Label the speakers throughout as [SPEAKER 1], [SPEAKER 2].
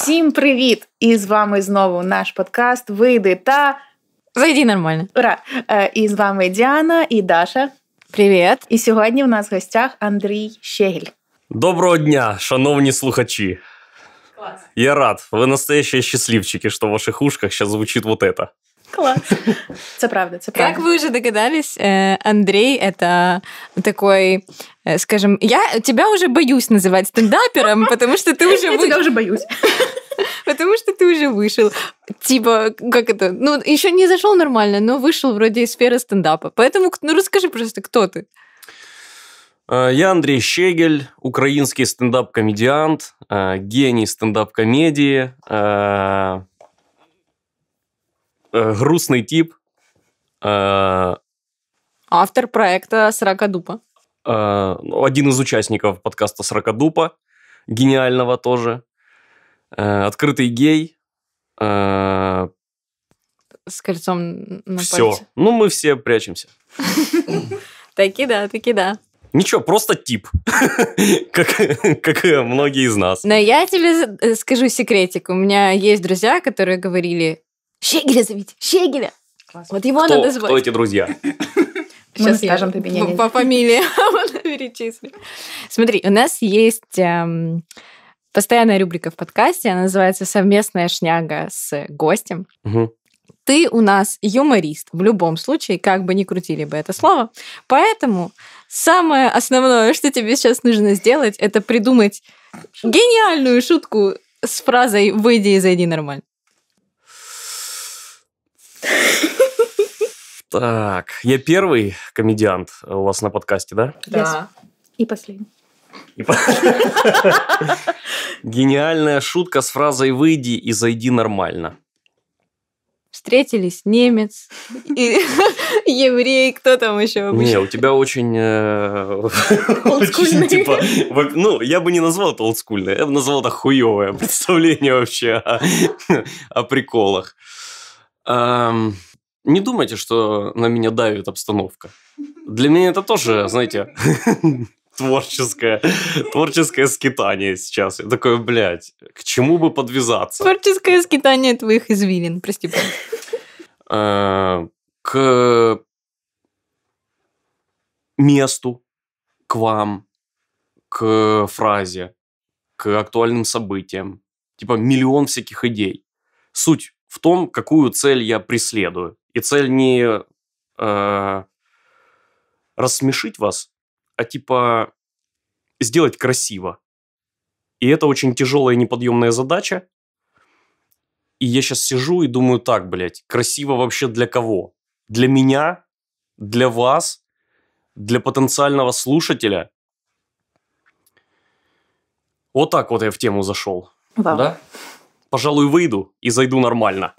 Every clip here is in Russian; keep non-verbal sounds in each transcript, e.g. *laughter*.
[SPEAKER 1] Всім привіт! І з вами знову наш подкаст Вийди та Зайди нормально. Ура! І з вами Діана і Даша. Привіт! І сьогодні в нас в гостях Андрій Щегель.
[SPEAKER 2] Доброго дня, шановні слухачі. Клас. Я рад. Ви настоящие счастливчики, что в ваших ушках сейчас звучит вот это.
[SPEAKER 3] Клас. Це правда, це правда. Как вы уже догадались, э, Андрей это такой э, скажем, я тебя уже боюсь называть стендапером, потому что ты уже... Я тебя уже боюсь. *laughs* Потому что ты уже вышел. Типа, как это? Ну, еще не зашел нормально, но вышел вроде из сферы стендапа. Поэтому, ну, расскажи просто, кто ты?
[SPEAKER 2] Э, я Андрей Щегель, украинский стендап-комедиант, гений стендап-комедии, Э, грустный тип. Э,
[SPEAKER 3] Автор проекта «Сорокодупа».
[SPEAKER 2] Э, ну, один из участников подкаста «Сорокодупа», гениального тоже. Э, открытый гей. Э,
[SPEAKER 3] С кольцом на все. пальце.
[SPEAKER 2] Ну, мы все прячемся.
[SPEAKER 3] *laughs* Таки да, таки да.
[SPEAKER 2] Ничего, просто тип, *laughs* как, как многие из нас.
[SPEAKER 3] Но я тебе э, скажу секретик. У меня есть друзья, которые говорили, Щегеля зовите, Щегеля. Класс. Вот его кто, надо звать. Кто эти друзья? Сейчас скажем тебе не По фамилии *laughs* перечислим. Смотри, у нас есть эм, постоянная рубрика в подкасте, она называется «Совместная шняга с гостем». Угу. Ты у нас юморист в любом случае, как бы ни крутили бы это слово. Поэтому самое основное, что тебе сейчас нужно сделать, это придумать гениальную шутку с фразой «выйди и зайди нормально».
[SPEAKER 2] Так, я первый комедиант у вас на подкасте, да? Да.
[SPEAKER 1] И последний. *laughs*
[SPEAKER 2] Гениальная шутка с фразой «выйди и зайди нормально».
[SPEAKER 3] Встретились немец, и *laughs* еврей, кто там еще обычно? Не, у
[SPEAKER 2] тебя очень... Э, *laughs* очень, типа... Ну, я бы не назвал это олдскульное, я бы назвал это хуевое представление вообще о приколах. Не думайте, что на меня давит обстановка. Для меня это тоже, знаете, *laughs* творческое, творческое скитание сейчас. Я такой, блядь, к чему бы подвязаться?
[SPEAKER 3] Творческое скитание твоих извилин, прости.
[SPEAKER 2] Э, к месту, к вам, к фразе, к актуальным событиям. Типа миллион всяких идей. Суть в том, какую цель я преследую. И цель не э, рассмешить вас, а типа сделать красиво. И это очень тяжелая и неподъемная задача. И я сейчас сижу и думаю, так, блядь, красиво вообще для кого? Для меня? Для вас? Для потенциального слушателя? Вот так вот я в тему зашел. Вау. Да? пожалуй, выйду и зайду нормально.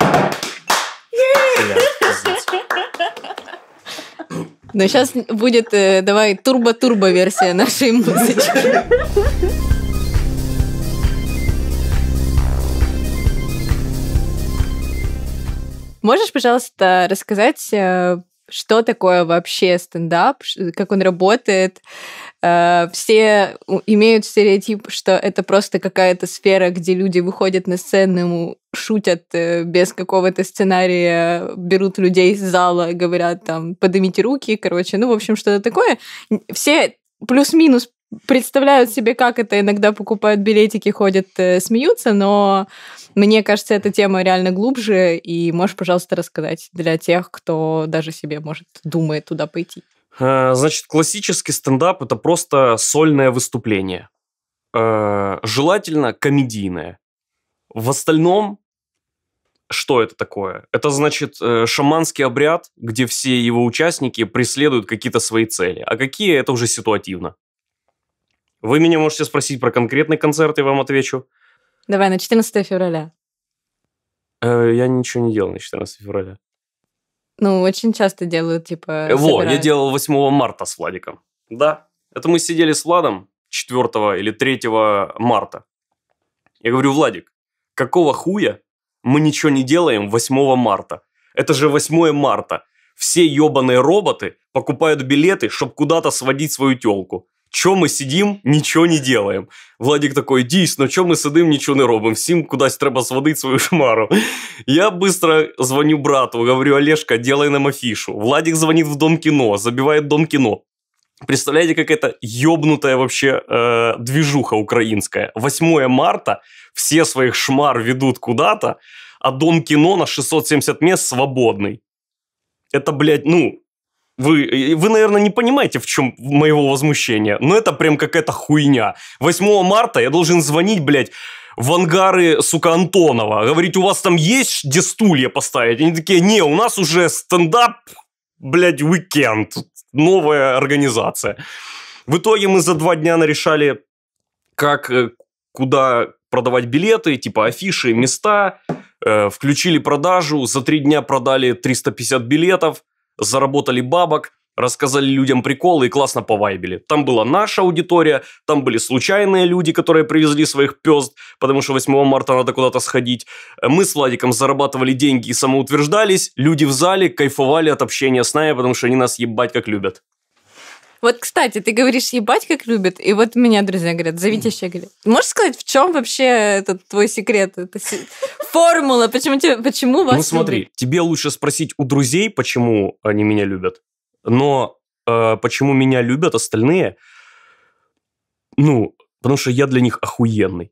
[SPEAKER 3] Но сейчас будет, э, давай, турбо-турбо версия нашей музычки. Можешь, пожалуйста, рассказать э, что такое вообще стендап, как он работает. Э, все имеют стереотип, что это просто какая-то сфера, где люди выходят на сцену, шутят э, без какого-то сценария, берут людей из зала, говорят там, поднимите руки, короче, ну, в общем, что-то такое. Все плюс-минус представляют себе, как это иногда покупают билетики, ходят, э, смеются, но мне кажется, эта тема реально глубже, и можешь, пожалуйста, рассказать для тех, кто даже себе, может, думает туда пойти.
[SPEAKER 2] Э, значит, классический стендап – это просто сольное выступление. Э, желательно комедийное. В остальном, что это такое? Это, значит, шаманский обряд, где все его участники преследуют какие-то свои цели. А какие – это уже ситуативно. Вы меня можете спросить про конкретный концерт, я вам отвечу.
[SPEAKER 3] Давай, на 14 февраля.
[SPEAKER 2] Э, я ничего не делал на 14 февраля.
[SPEAKER 3] Ну, очень часто делают, типа... Э, во, я
[SPEAKER 2] делал 8 марта с Владиком. Да, это мы сидели с Владом 4 или 3 марта. Я говорю, Владик, какого хуя мы ничего не делаем 8 марта? Это же 8 марта. Все ебаные роботы покупают билеты, чтобы куда-то сводить свою телку. Чо ми сидім, нічого не делаем. Владик такой, дійсно, ну чо ми сидим, нічого не робимо. Всім кудись треба сводити свою шмару. Я быстро звоню брату, говорю, Олежка, делай нам афишу. Владик звонит в Дом кино, забивает Дом кино. Представляете, какая-то ёбнутая вообще э, движуха украинская. 8 марта все своих шмар ведут куда-то, а Дом кино на 670 мест свободный. Это, блядь, ну, вы, э, вы, наверное, не понимаете, в чем моего возмущения, но это прям какая-то хуйня. 8 марта я должен звонить, блядь, в ангары, сука, Антонова, говорить, у вас там есть где стулья поставить? Они такие, не, у нас уже стендап, блядь, уикенд, новая организация. В итоге мы за два дня нарешали, как, э, куда продавать билеты, типа афиши, места, э, включили продажу, за три дня продали 350 билетов, заработали бабок, рассказали людям приколы и классно повайбили. Там была наша аудитория, там были случайные люди, которые привезли своих пёзд, потому что 8 марта надо куда-то сходить. Мы с Владиком зарабатывали деньги и самоутверждались. Люди в зале кайфовали от общения с нами, потому что они нас ебать как любят.
[SPEAKER 3] Вот, кстати, ты говоришь, ебать, как любят. И вот меня друзья говорят, зовите щеголя. Можешь сказать, в чем вообще этот твой секрет? Это формула, почему, тебе, почему вас Ну, смотри, любят?
[SPEAKER 2] тебе лучше спросить у друзей, почему они меня любят. Но э, почему меня любят остальные? Ну, потому что я для них охуенный.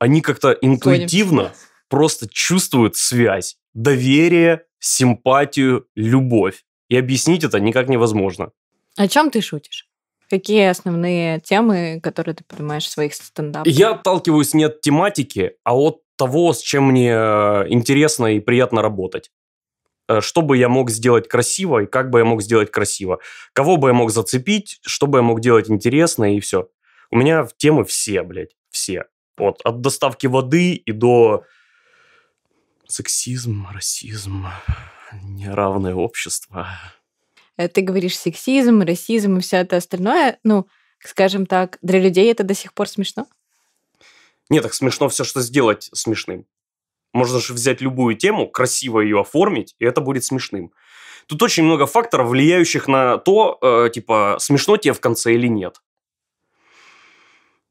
[SPEAKER 2] Они как-то интуитивно Понял. просто чувствуют связь, доверие, симпатию, любовь. И объяснить это никак невозможно.
[SPEAKER 3] О чем ты шутишь? Какие основные темы, которые ты поднимаешь в своих стендапах? Я
[SPEAKER 2] отталкиваюсь не от тематики, а от того, с чем мне э, интересно и приятно работать. Э, что бы я мог сделать красиво и как бы я мог сделать красиво. Кого бы я мог зацепить, что бы я мог делать интересно и все. У меня темы все, блядь, все. Вот, от доставки воды и до сексизма, расизма, неравное общество.
[SPEAKER 3] Э, ты говоришь сексизм, расизм и все это остальное, ну, скажем так, для людей это до сих пор смешно?
[SPEAKER 2] Нет, так смешно все, что сделать смешным. Можно же взять любую тему, красиво ее оформить, и это будет смешным. Тут очень много факторов, влияющих на то, э, типа, смешно тебе в конце или нет.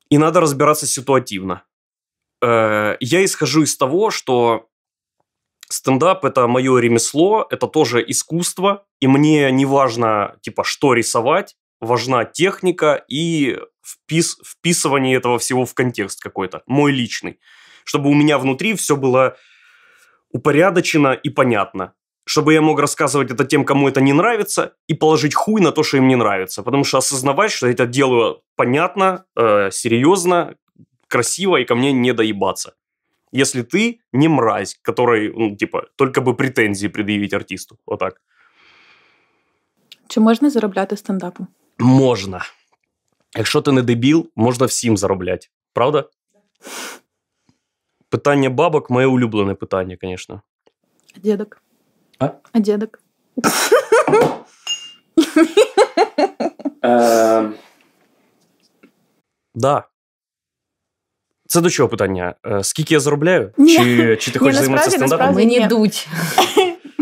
[SPEAKER 2] И надо разбираться ситуативно. Э, я исхожу из того, что стендап – это мое ремесло, это тоже искусство, и мне не важно, типа, что рисовать, важна техника и впис вписывание этого всего в контекст какой-то, мой личный. Чтобы у меня внутри все было упорядочено и понятно. Чтобы я мог рассказывать это тем, кому это не нравится, и положить хуй на то, что им не нравится. Потому что осознавать, что я это делаю понятно, э, серьезно, красиво, и ко мне не доебаться. Если ты не мразь, который, ну, типа, только бы претензии предъявить артисту. Вот так.
[SPEAKER 1] Чи можна заробляти стендапом?
[SPEAKER 2] Можна. Якщо ти не дебіл, можна всім заробляти. Правда? Питання бабок моє улюблене питання, звісно.
[SPEAKER 1] А дідок? А? А дідок?
[SPEAKER 2] Да. Це до чого питання? Скільки я заробляю? Ні. Чи, чи ти хочеш займатися стендапом? Мені
[SPEAKER 1] дуть.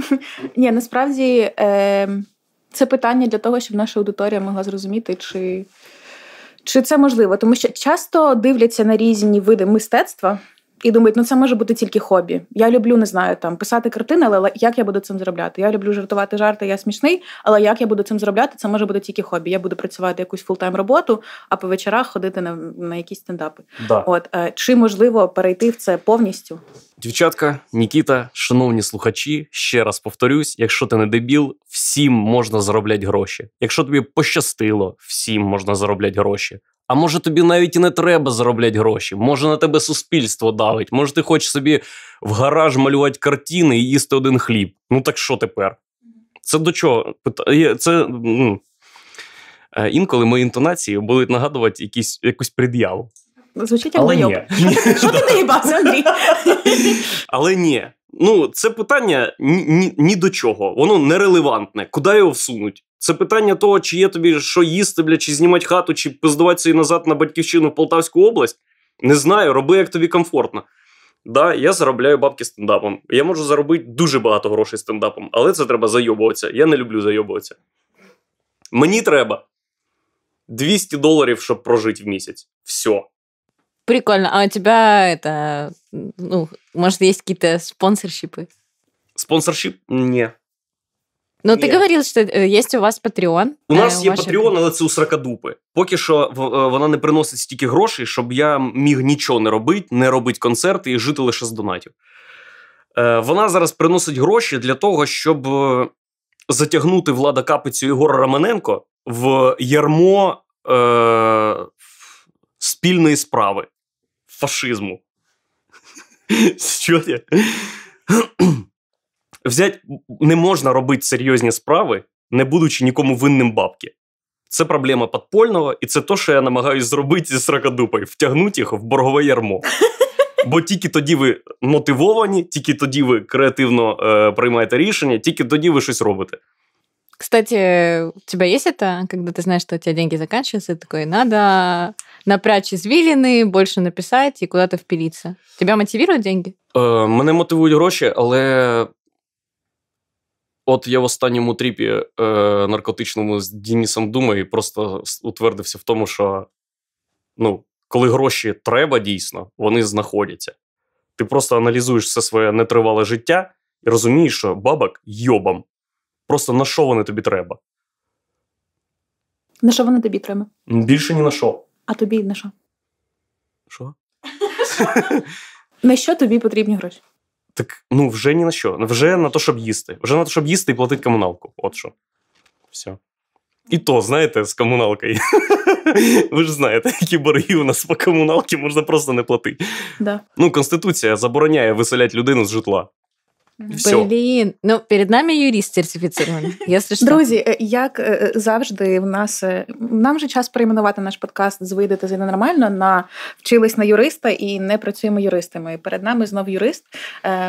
[SPEAKER 1] *laughs* Ні, насправді е, Це питання для того, щоб наша аудиторія могла зрозуміти, чи чи це можливо, тому що часто дивляться на різні види мистецтва і думають, ну це може бути тільки хобі. Я люблю, не знаю, там писати картини, але як я буду цим заробляти? Я люблю жартувати жарти, я смішний, але як я буду цим заробляти, це може бути тільки хобі. Я буду працювати якусь фултайм роботу, а по вечорах ходити на на якісь стендапи. Да. От е, чи можливо перейти в це повністю?
[SPEAKER 2] Дівчатка, Нікіта, шановні слухачі, ще раз повторюсь: якщо ти не дебіл, всім можна заробляти гроші. Якщо тобі пощастило, всім можна заробляти гроші. А може тобі навіть і не треба заробляти гроші? Може на тебе суспільство давить? Може, ти хочеш собі в гараж малювати картини і їсти один хліб? Ну так що тепер? Це до чого? Це ну, е, інколи мої інтонації будуть нагадувати якісь, якусь пред'яву
[SPEAKER 1] звучить як бойоб. *laughs* Що ти доїбався, Андрій?
[SPEAKER 2] *laughs* Але ні. Ну, це питання ні, ні, ні до чого. Воно нерелевантне. Куди його всунуть? Це питання того, чи є тобі що їсти, бля, чи знімати хату, чи пиздуватися і назад на батьківщину в Полтавську область. Не знаю, роби як тобі комфортно. Да, я заробляю бабки стендапом. Я можу заробити дуже багато грошей стендапом, але це треба зайобуватися. Я не люблю зайобуватися. Мені треба 200 доларів, щоб прожити в місяць. Все.
[SPEAKER 3] Прикольно. А у тебя это, ну, может, есть какие-то спонсорщипы?
[SPEAKER 2] Спонсорщип? Не.
[SPEAKER 3] Ну, ти говорив, що є э, у вас Patreon. У нас э, є Patreon,
[SPEAKER 2] але це у сракадупи. Поки що е, вона не приносить стільки грошей, щоб я міг нічого не робити, не робити концерти і жити лише з донатів. Е, вона зараз приносить гроші для того, щоб е, затягнути влада капицю Ігора Романенко в ярмо е- спільної справи фашизму. *laughs* Що *clears throat* Взять не можна робити серйозні справи, не будучи нікому винним бабки. Це проблема подпольного, і це те, що я намагаюся зробити зі сракодупою, втягнути їх в боргове ярмо. *laughs* Бо тільки тоді ви мотивовані, тільки тоді ви креативно е, приймаєте рішення, тільки тоді ви щось робите.
[SPEAKER 3] Кстати, у тебя есть это, когда ты знаешь, что у тебя деньги заканчиваются, и такой, надо напрячь извилины, больше написать і куди-то впілитися. Тебя мотивують деньги?
[SPEAKER 2] Е, э, мене мотивують гроші, але от я в останньому тріпі е, наркотичному з Денісом Думаю і просто утвердився в тому, що ну, коли гроші треба дійсно, вони знаходяться. Ти просто аналізуєш все своє нетривале життя і розумієш, що бабок йобам. Просто на що вони тобі треба?
[SPEAKER 1] На що вони тобі треба?
[SPEAKER 2] Більше ні на що.
[SPEAKER 1] А тобі на що? Що? *laughs* На що тобі потрібні гроші?
[SPEAKER 2] Так ну вже ні на що. Вже на те, щоб їсти. Вже на те, щоб їсти і платити комуналку. От що. Все. І то, знаєте, з комуналкою. *laughs* Ви ж знаєте, які борги у нас по комуналці можна просто не платити. Да. Ну, Конституція забороняє виселяти людину з житла.
[SPEAKER 3] Все. Блін, ну перед нами юрист сертифіцирований. Якщо що. Друзі,
[SPEAKER 1] е, як е, е, завжди, в нас нам вже час перейменувати наш подкаст з «Вийдете за ненормально» на вчились на юриста і не працюємо юристами. Перед нами знов юрист.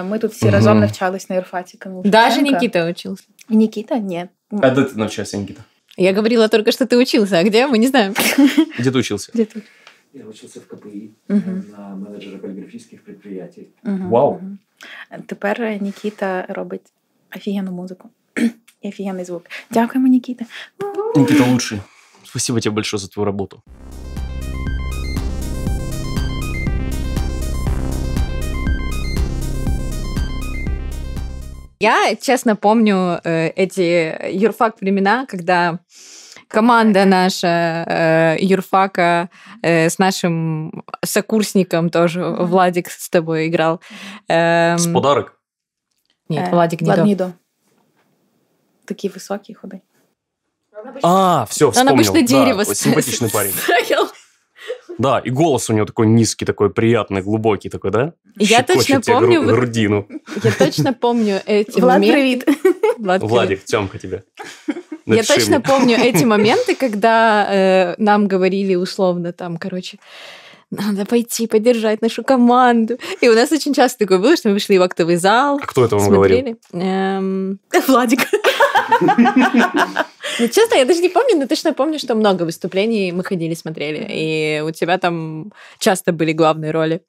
[SPEAKER 1] Ми тут всі угу. разом навчались на юрфаці. Даже Нікіта учився. Нікіта? Ні.
[SPEAKER 2] А де ти навчався, Нікіта?
[SPEAKER 3] Я говорила только, что ты учился, а где? Мы не знаем.
[SPEAKER 2] Где ты учился? Где ты Я учился в КПИ uh на менеджера поліграфічних підприємств. Вау!
[SPEAKER 1] Тепер Нікіта робить офігенну музику *clears throat* і офігенний звук. Дякуємо, Нікіта.
[SPEAKER 2] Нікіта лучший. Спасибо тебе большое за твою работу.
[SPEAKER 3] Я честно помню э, эти э, юрфак времена, когда команда наша э, юрфака э, с нашим сокурсником тоже, mm-hmm. Владик с тобой играл. Эм... С подарок? Нет, э, Владик не Влад до. Такие высокие, худые.
[SPEAKER 2] А, все, вспомнил. Он обычно дерево да, симпатичный парень. Да, и голос у него такой низкий, такой приятный, глубокий такой, да? Я точно помню... грудину.
[SPEAKER 3] Я точно помню эти Влад, привет.
[SPEAKER 2] Владик, Тёмка тебе. Я точно помню эти *laughs* моменты,
[SPEAKER 3] когда э, нам говорили условно там, короче, надо пойти поддержать нашу команду. И у нас очень часто такое было, что мы вышли в актовый зал. А
[SPEAKER 2] кто это вам смотрели. говорил?
[SPEAKER 3] Эм, *laughs* Владик. *laughs* Ну, честно, я даже не помню, но точно помню, что много выступлений мы ходили, смотрели. И у тебя там часто были главные роли.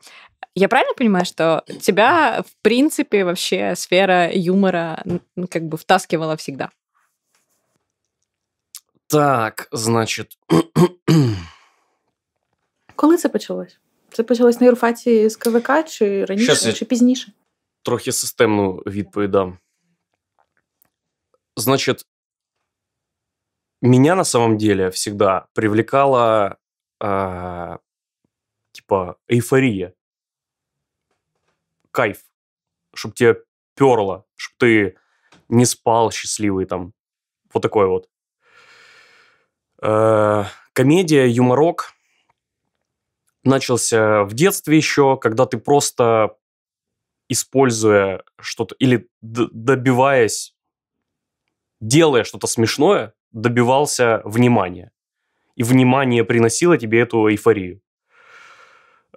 [SPEAKER 3] Я правильно понимаю, что тебя, в принципе, вообще сфера юмора как бы втаскивала всегда?
[SPEAKER 2] Так, значит. *clears throat*
[SPEAKER 1] Коли це почалось? Це почалось на юрфаті з КВК чи раніше, Щас я чи пізніше?
[SPEAKER 2] Трохи системну відповідь дам. Значит, меня на самом деле всегда привлекала э, типа эйфория, кайф, чтобы тебя перло, чтобы ты не спал счастливый там, вот такое вот комедия, юморок начался в детстве еще, когда ты просто используя что-то или добиваясь, делая что-то смешное, добивался внимания. И внимание приносило тебе эту эйфорию.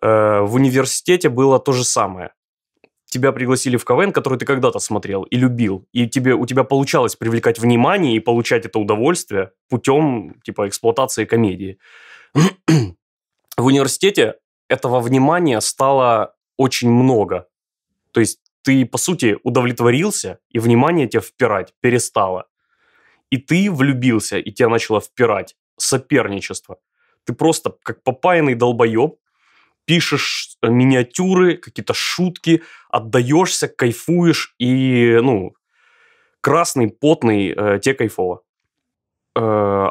[SPEAKER 2] Э, в университете было то же самое тебя пригласили в КВН, который ты когда-то смотрел и любил, и тебе, у тебя получалось привлекать внимание и получать это удовольствие путем, типа, эксплуатации комедии. в университете этого внимания стало очень много. То есть ты, по сути, удовлетворился, и внимание тебя впирать перестало. И ты влюбился, и тебя начало впирать соперничество. Ты просто как попаянный долбоеб пишешь э, миниатюры, какие-то шутки, отдаешься, кайфуешь, и, ну, красный, потный, э, те кайфово. Э,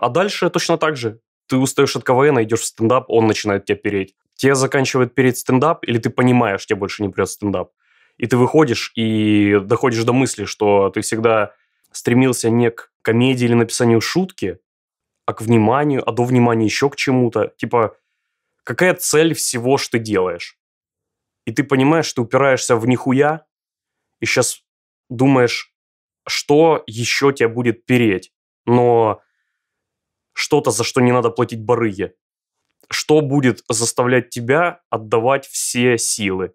[SPEAKER 2] а дальше точно так же. Ты устаешь от КВН, идешь в стендап, он начинает тебя переть. тебя заканчивает переть стендап, или ты понимаешь, тебе больше не придет стендап. И ты выходишь и доходишь до мысли, что ты всегда стремился не к комедии или написанию шутки, а к вниманию, а до внимания еще к чему-то. Типа, Какая цель всего, что ты делаешь? И ты понимаешь, что упираешься в нихуя, и сейчас думаешь, что еще тебя будет переть, но что-то, за что не надо платить барыги. Что будет заставлять тебя отдавать все силы?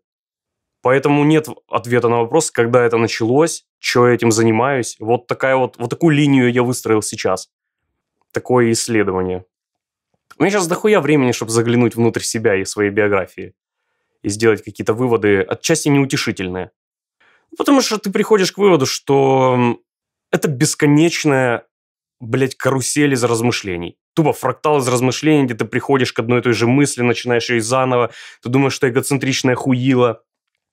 [SPEAKER 2] Поэтому нет ответа на вопрос, когда это началось, что я этим занимаюсь. Вот, такая вот, вот такую линию я выстроил сейчас. Такое исследование. У меня сейчас дохуя времени, чтобы заглянуть внутрь себя и своей биографии и сделать какие-то выводы, отчасти неутешительные. Потому что ты приходишь к выводу, что это бесконечная, блядь, карусель из размышлений. Тупо фрактал из размышлений, где ты приходишь к одной и той же мысли, начинаешь ее заново, ты думаешь, что эгоцентричная хуила,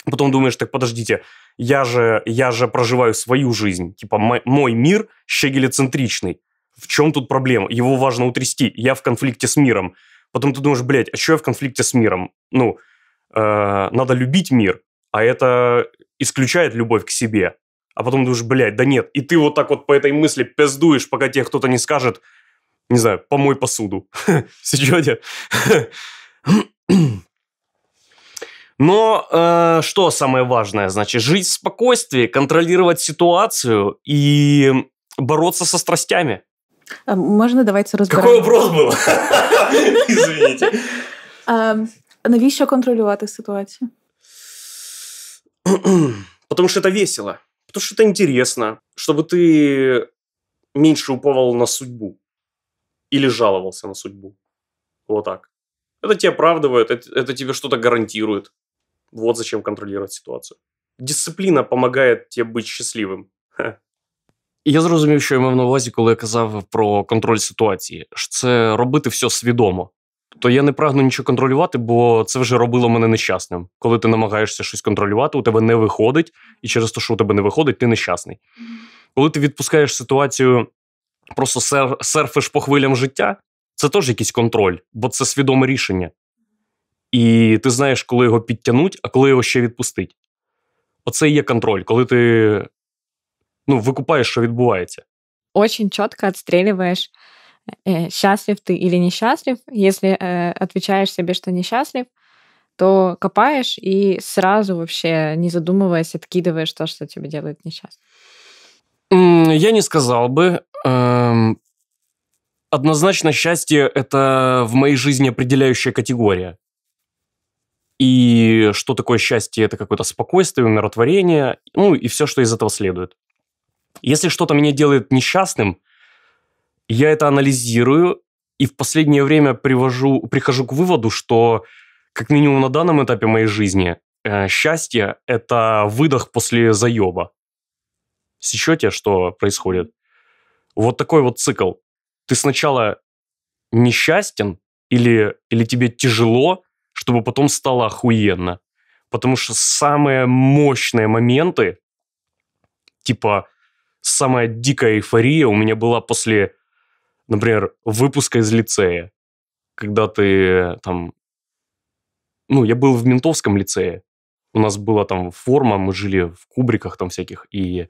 [SPEAKER 2] потом думаешь, так подождите, я же, я же проживаю свою жизнь, типа мой мир щегелецентричный, в чем тут проблема? Его важно утрясти. Я в конфликте с миром. Потом ты думаешь, блядь, а что я в конфликте с миром? Ну, э, надо любить мир, а это исключает любовь к себе. А потом думаешь, блядь, да нет. И ты вот так вот по этой мысли пиздуешь, пока тебе кто-то не скажет, не знаю, помой посуду. *laughs* Сечете? *clears throat* Но э, что самое важное, значит, жить в спокойствии, контролировать ситуацию и бороться со страстями.
[SPEAKER 1] А, Можна давайте розберемо. Какой вопрос
[SPEAKER 2] був? *laughs*
[SPEAKER 1] Извините. А, Навіщо контролювати ситуацію?
[SPEAKER 2] Потому что это весело. Потому что это интересно. Чтобы ты меньше уповал на судьбу. Или жаловался на судьбу. Вот так. Это тебя оправдывает, это, это тебе что-то гарантирует. Вот зачем контролировать ситуацию. Дисциплина помогает тебе быть счастливым. Ха. я зрозумів, що я мав на увазі, коли я казав про контроль ситуації, що це робити все свідомо. То тобто я не прагну нічого контролювати, бо це вже робило мене нещасним. Коли ти намагаєшся щось контролювати, у тебе не виходить, і через те, що у тебе не виходить, ти нещасний. Коли ти відпускаєш ситуацію, просто сер- серфиш по хвилям життя, це теж якийсь контроль, бо це свідоме рішення. І ти знаєш, коли його підтягнуть, а коли його ще відпустить. Оце і є контроль, коли ти ну, выкупаєш, що відбувається.
[SPEAKER 3] Очень четко отстреливаешь, э, счастлив ты или несчастлив. Если э, отвечаешь себе, что несчастлив, то копаешь и сразу вообще, не задумываясь, откидываешь то, что тебе делает несчастным.
[SPEAKER 2] Я не сказал бы. Эм, однозначно счастье – это в моей жизни определяющая категория. И что такое счастье? Это какое-то спокойствие, умиротворение, ну и все, что из этого следует. Если что-то меня делает несчастным, я это анализирую и в последнее время привожу, прихожу к выводу, что как минимум на данном этапе моей жизни э, счастье – это выдох после заеба. Сечете, что происходит? Вот такой вот цикл. Ты сначала несчастен или, или тебе тяжело, чтобы потом стало охуенно. Потому что самые мощные моменты, типа самая дикая эйфория у меня была после, например, выпуска из лицея, когда ты там... Ну, я был в ментовском лицее, у нас была там форма, мы жили в кубриках там всяких, и,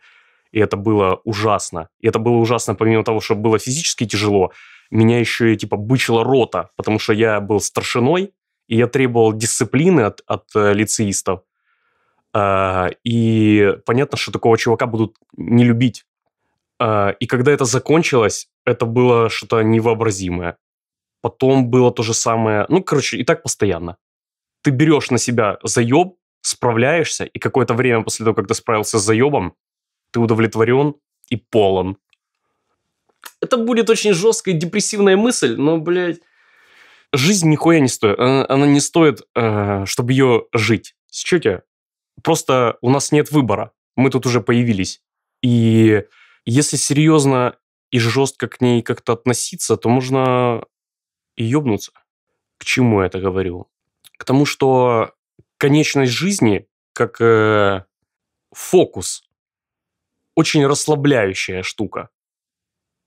[SPEAKER 2] и это было ужасно. И это было ужасно, помимо того, что было физически тяжело, меня еще и типа бычила рота, потому что я был старшиной, и я требовал дисциплины от, от э, лицеистов. А, и понятно, что такого чувака будут не любить. А, и когда это закончилось, это было что-то невообразимое. Потом было то же самое. Ну, короче, и так постоянно. Ты берешь на себя заеб, справляешься, и какое-то время после того, как ты справился с заебом, ты удовлетворен и полон. Это будет очень жесткая депрессивная мысль, но, блядь, жизнь нихуя не стоит. Она, она не стоит, а, чтобы ее жить. С чего тебя? Просто у нас нет выбора. Мы тут уже появились. И если серьезно и жестко к ней как-то относиться, то можно и ебнуться. К чему я это говорю? К тому, что конечность жизни, как э, фокус, очень расслабляющая штука.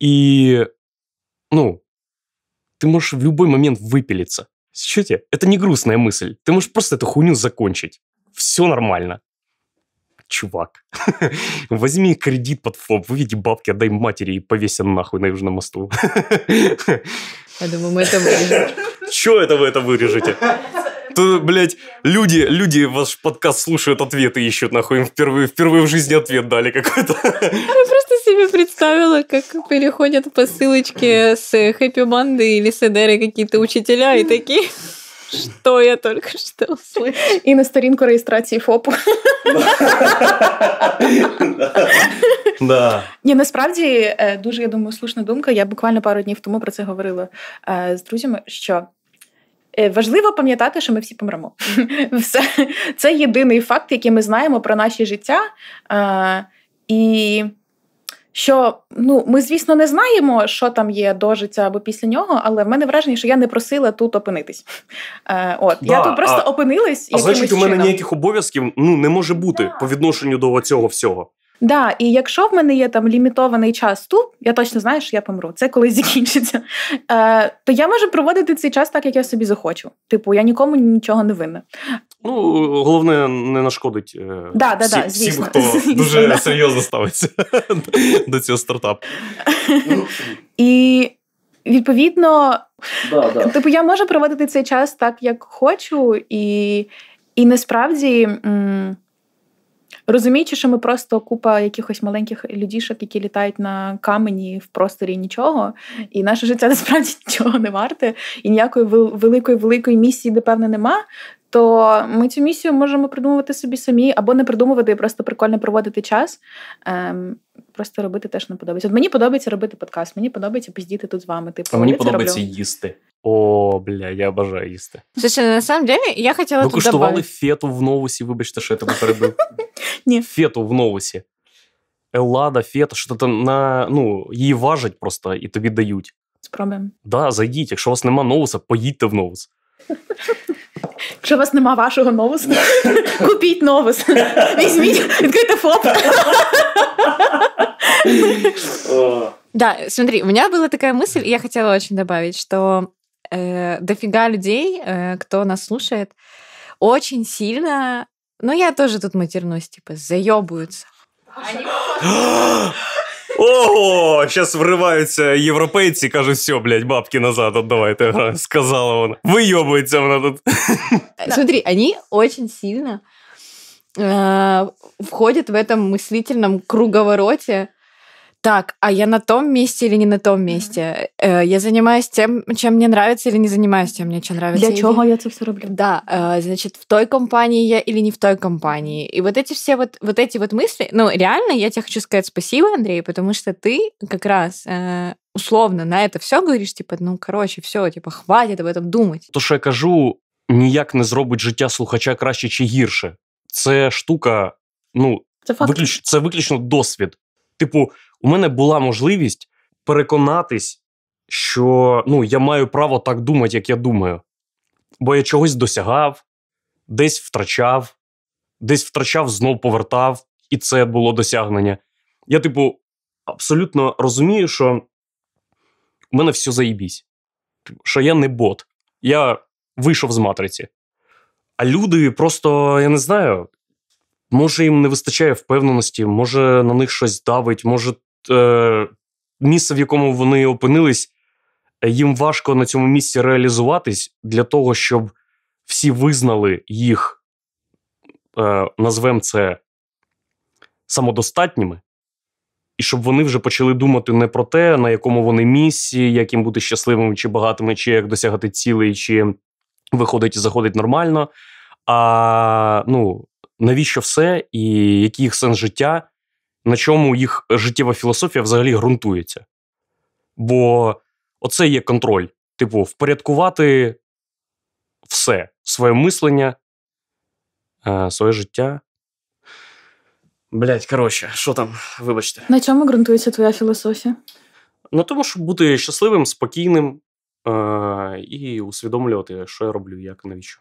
[SPEAKER 2] И, ну, ты можешь в любой момент выпилиться. Сейчас Это не грустная мысль. Ты можешь просто эту хуйню закончить все нормально. Чувак, *laughs* возьми кредит под фоб, выведи бабки, отдай матери и повесься нахуй на Южном мосту. *laughs*
[SPEAKER 3] Я думаю, мы это вырежем.
[SPEAKER 2] Че это вы это вырежете? То, блядь, люди, люди ваш подкаст слушают ответы ищут, нахуй. Им впервые, впервые в жизни ответ дали какой-то.
[SPEAKER 3] Я просто себе представила, как переходят по ссылочке с Хэппи Банды или с Эдеры какие-то учителя и такие... Что я только что услышала? И на сторінку реєстрації ФОПу. Да.
[SPEAKER 1] Ні, насправді е, дуже я думаю, слушна думка. Я буквально пару днів тому про це говорила е, з друзями. Що е, важливо пам'ятати, що ми всі помремо. *laughs* Все це єдиний факт, який ми знаємо про наші життя. І що ну ми, звісно, не знаємо, що там є до життя або після нього, але в мене враження, що я не просила тут опинитись. Е,
[SPEAKER 2] от да, я тут просто а,
[SPEAKER 1] опинилась. А значить, у мене чином. ніяких
[SPEAKER 2] обов'язків ну не може бути да. по відношенню до цього всього.
[SPEAKER 1] Да, і якщо в мене є там лімітований час тут, я точно знаю, що я помру. Це коли закінчиться. Е, То я можу проводити цей час так, як я собі захочу. Типу, я нікому нічого не винна.
[SPEAKER 2] Ну, головне, не нашкодить е, да, всі, да, да, звісно. хто *laughs* звісно. дуже серйозно ставиться *laughs* до цього стартапу.
[SPEAKER 1] І відповідно, типу, я можу проводити цей час так, як хочу, і і насправді. М- Розуміючи, що ми просто купа якихось маленьких людішок, які літають на камені в просторі нічого, і наше життя *laughs* насправді нічого не варте, і ніякої великої великої місії, де певне, нема то ми цю місію можемо придумувати собі самі або не придумувати, і просто прикольно проводити час. Ем, Просто робити теж не подобається. От мені подобається робити подкаст, мені подобається піздіти тут з вами. Типу, а мені подобається роблю.
[SPEAKER 2] їсти. О, бля, я бажаю їсти.
[SPEAKER 1] Слушай, на
[SPEAKER 3] самом деле, я хотіла Ви тут куштували добавити.
[SPEAKER 2] фету в новусі, вибачте, що я тебе перебив. *laughs* Ні. Фету в новусі. Елада, фета, що там на ну, її важать просто і тобі дають. Спробуємо. Да, зайдіть. Якщо у вас нема новуса, поїдьте в новус. *laughs*
[SPEAKER 1] Якщо у вас нема вашого новусу, *laughs* купіть новус. Візьміть, відкрите
[SPEAKER 3] ФОП. Да, смотри, у меня была такая мысль, и я хотела очень добавить, что э, дофига людей, э, кто нас слушает, очень сильно, ну я тоже тут матернусь, типа, заебываются.
[SPEAKER 2] *gasps* Ого, зараз вриваються європейці, кажут все, блядь, бабки назад отдавайте. Сказала вона. Вийобується вона тут.
[SPEAKER 3] Э, смотри, они очень сильно э, входят в этом мыслительном круговороте так, а я на том месте или не на том месте? Mm-hmm. Я занимаюсь тем, чем мне нравится, или не занимаюсь тем, мне чем нравится. Для чего я это все роблю? Да, э, значит, в той компании я или не в той компании. И вот эти все вот, вот эти вот мысли, ну, реально, я тебе хочу сказать спасибо, Андрей, потому что ты как раз э, условно на это все говоришь, типа, ну, короче, все, типа, хватит об этом думать.
[SPEAKER 2] То, что я кажу, ніяк не зробить життя слухача краще чи гірше. Це штука, ну, це, виключ, це виключно досвід. Типу, у мене була можливість переконатись, що ну, я маю право так думати, як я думаю. Бо я чогось досягав, десь втрачав, десь втрачав, знов повертав, і це було досягнення. Я, типу, абсолютно розумію, що у мене все заїбісь, типу, що я не бот. Я вийшов з матриці. А люди просто, я не знаю, може їм не вистачає впевненості, може на них щось давить, може е, місце, в якому вони опинились, їм важко на цьому місці реалізуватись для того, щоб всі визнали їх, е, назвем це самодостатніми, і щоб вони вже почали думати не про те, на якому вони місці, як їм бути щасливими чи багатими, чи як досягати цілей, чи виходить і заходить нормально. А ну навіщо все, і який їх сенс життя, на чому їх життєва філософія взагалі ґрунтується. Бо оце є контроль. Типу, впорядкувати все, своє мислення, е, своє життя. Блять, коротше, що там, вибачте.
[SPEAKER 1] На чому ґрунтується твоя філософія?
[SPEAKER 2] На тому, щоб бути щасливим, спокійним е- і усвідомлювати, що я роблю, як навіщо.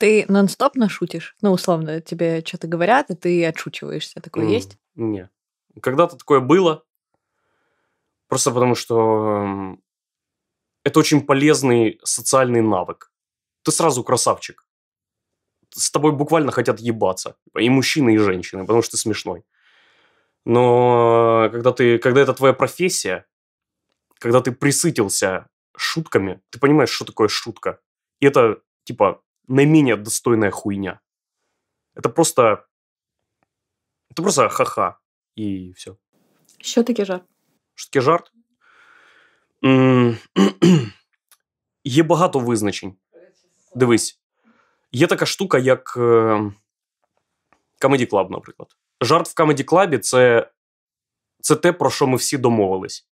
[SPEAKER 3] Ты нон стоп нашутишь, Ну, условно, тебе что-то говорят, и ты отшучиваешься. Такое mm. есть?
[SPEAKER 2] Нет. Когда-то такое было. Просто потому, что это очень полезный социальный навык. Ты сразу красавчик. С тобой буквально хотят ебаться. И мужчины, и женщины, потому что ты смешной. Но когда, ты, когда это твоя профессия, когда ты присытился шутками, ты понимаешь, что такое шутка. И это, типа, наименее достойная хуйня. Это просто... Это просто ха-ха. И все.
[SPEAKER 1] Що таке жарт?
[SPEAKER 2] Що таке жарт? Є *clears throat* е багато визначень. Дивись. Є така штука, як е, Comedy Club, наприклад. Жарт в Comedy Club – це, це те, про що ми всі домовились.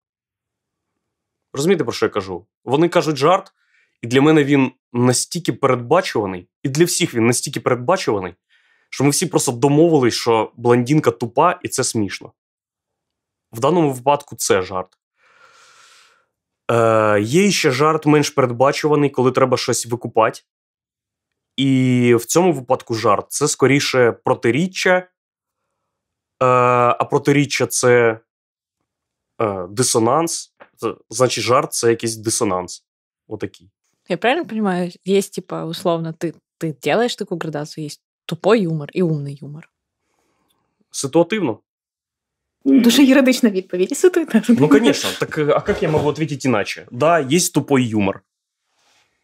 [SPEAKER 2] Розумієте, про що я кажу? Вони кажуть жарт. І для мене він настільки передбачуваний, і для всіх він настільки передбачуваний, що ми всі просто домовились, що блондинка тупа, і це смішно. В даному випадку це жарт. Е, Є ще жарт менш передбачуваний, коли треба щось викупати. І в цьому випадку жарт це скоріше протиріччя, е, а протиріччя це е, дисонанс. Значить, жарт це якийсь дисонанс. Отакий.
[SPEAKER 3] Я правильно понимаю, есть типа условно ты, ты делаешь такую градацию, есть тупой юмор и умный юмор.
[SPEAKER 2] Ситуативно.
[SPEAKER 3] Ну, Дуже юридична відповідь. Ситуативно. Ну, конечно.
[SPEAKER 2] Так, э, а как я могу ответить иначе? Да, есть тупой юмор.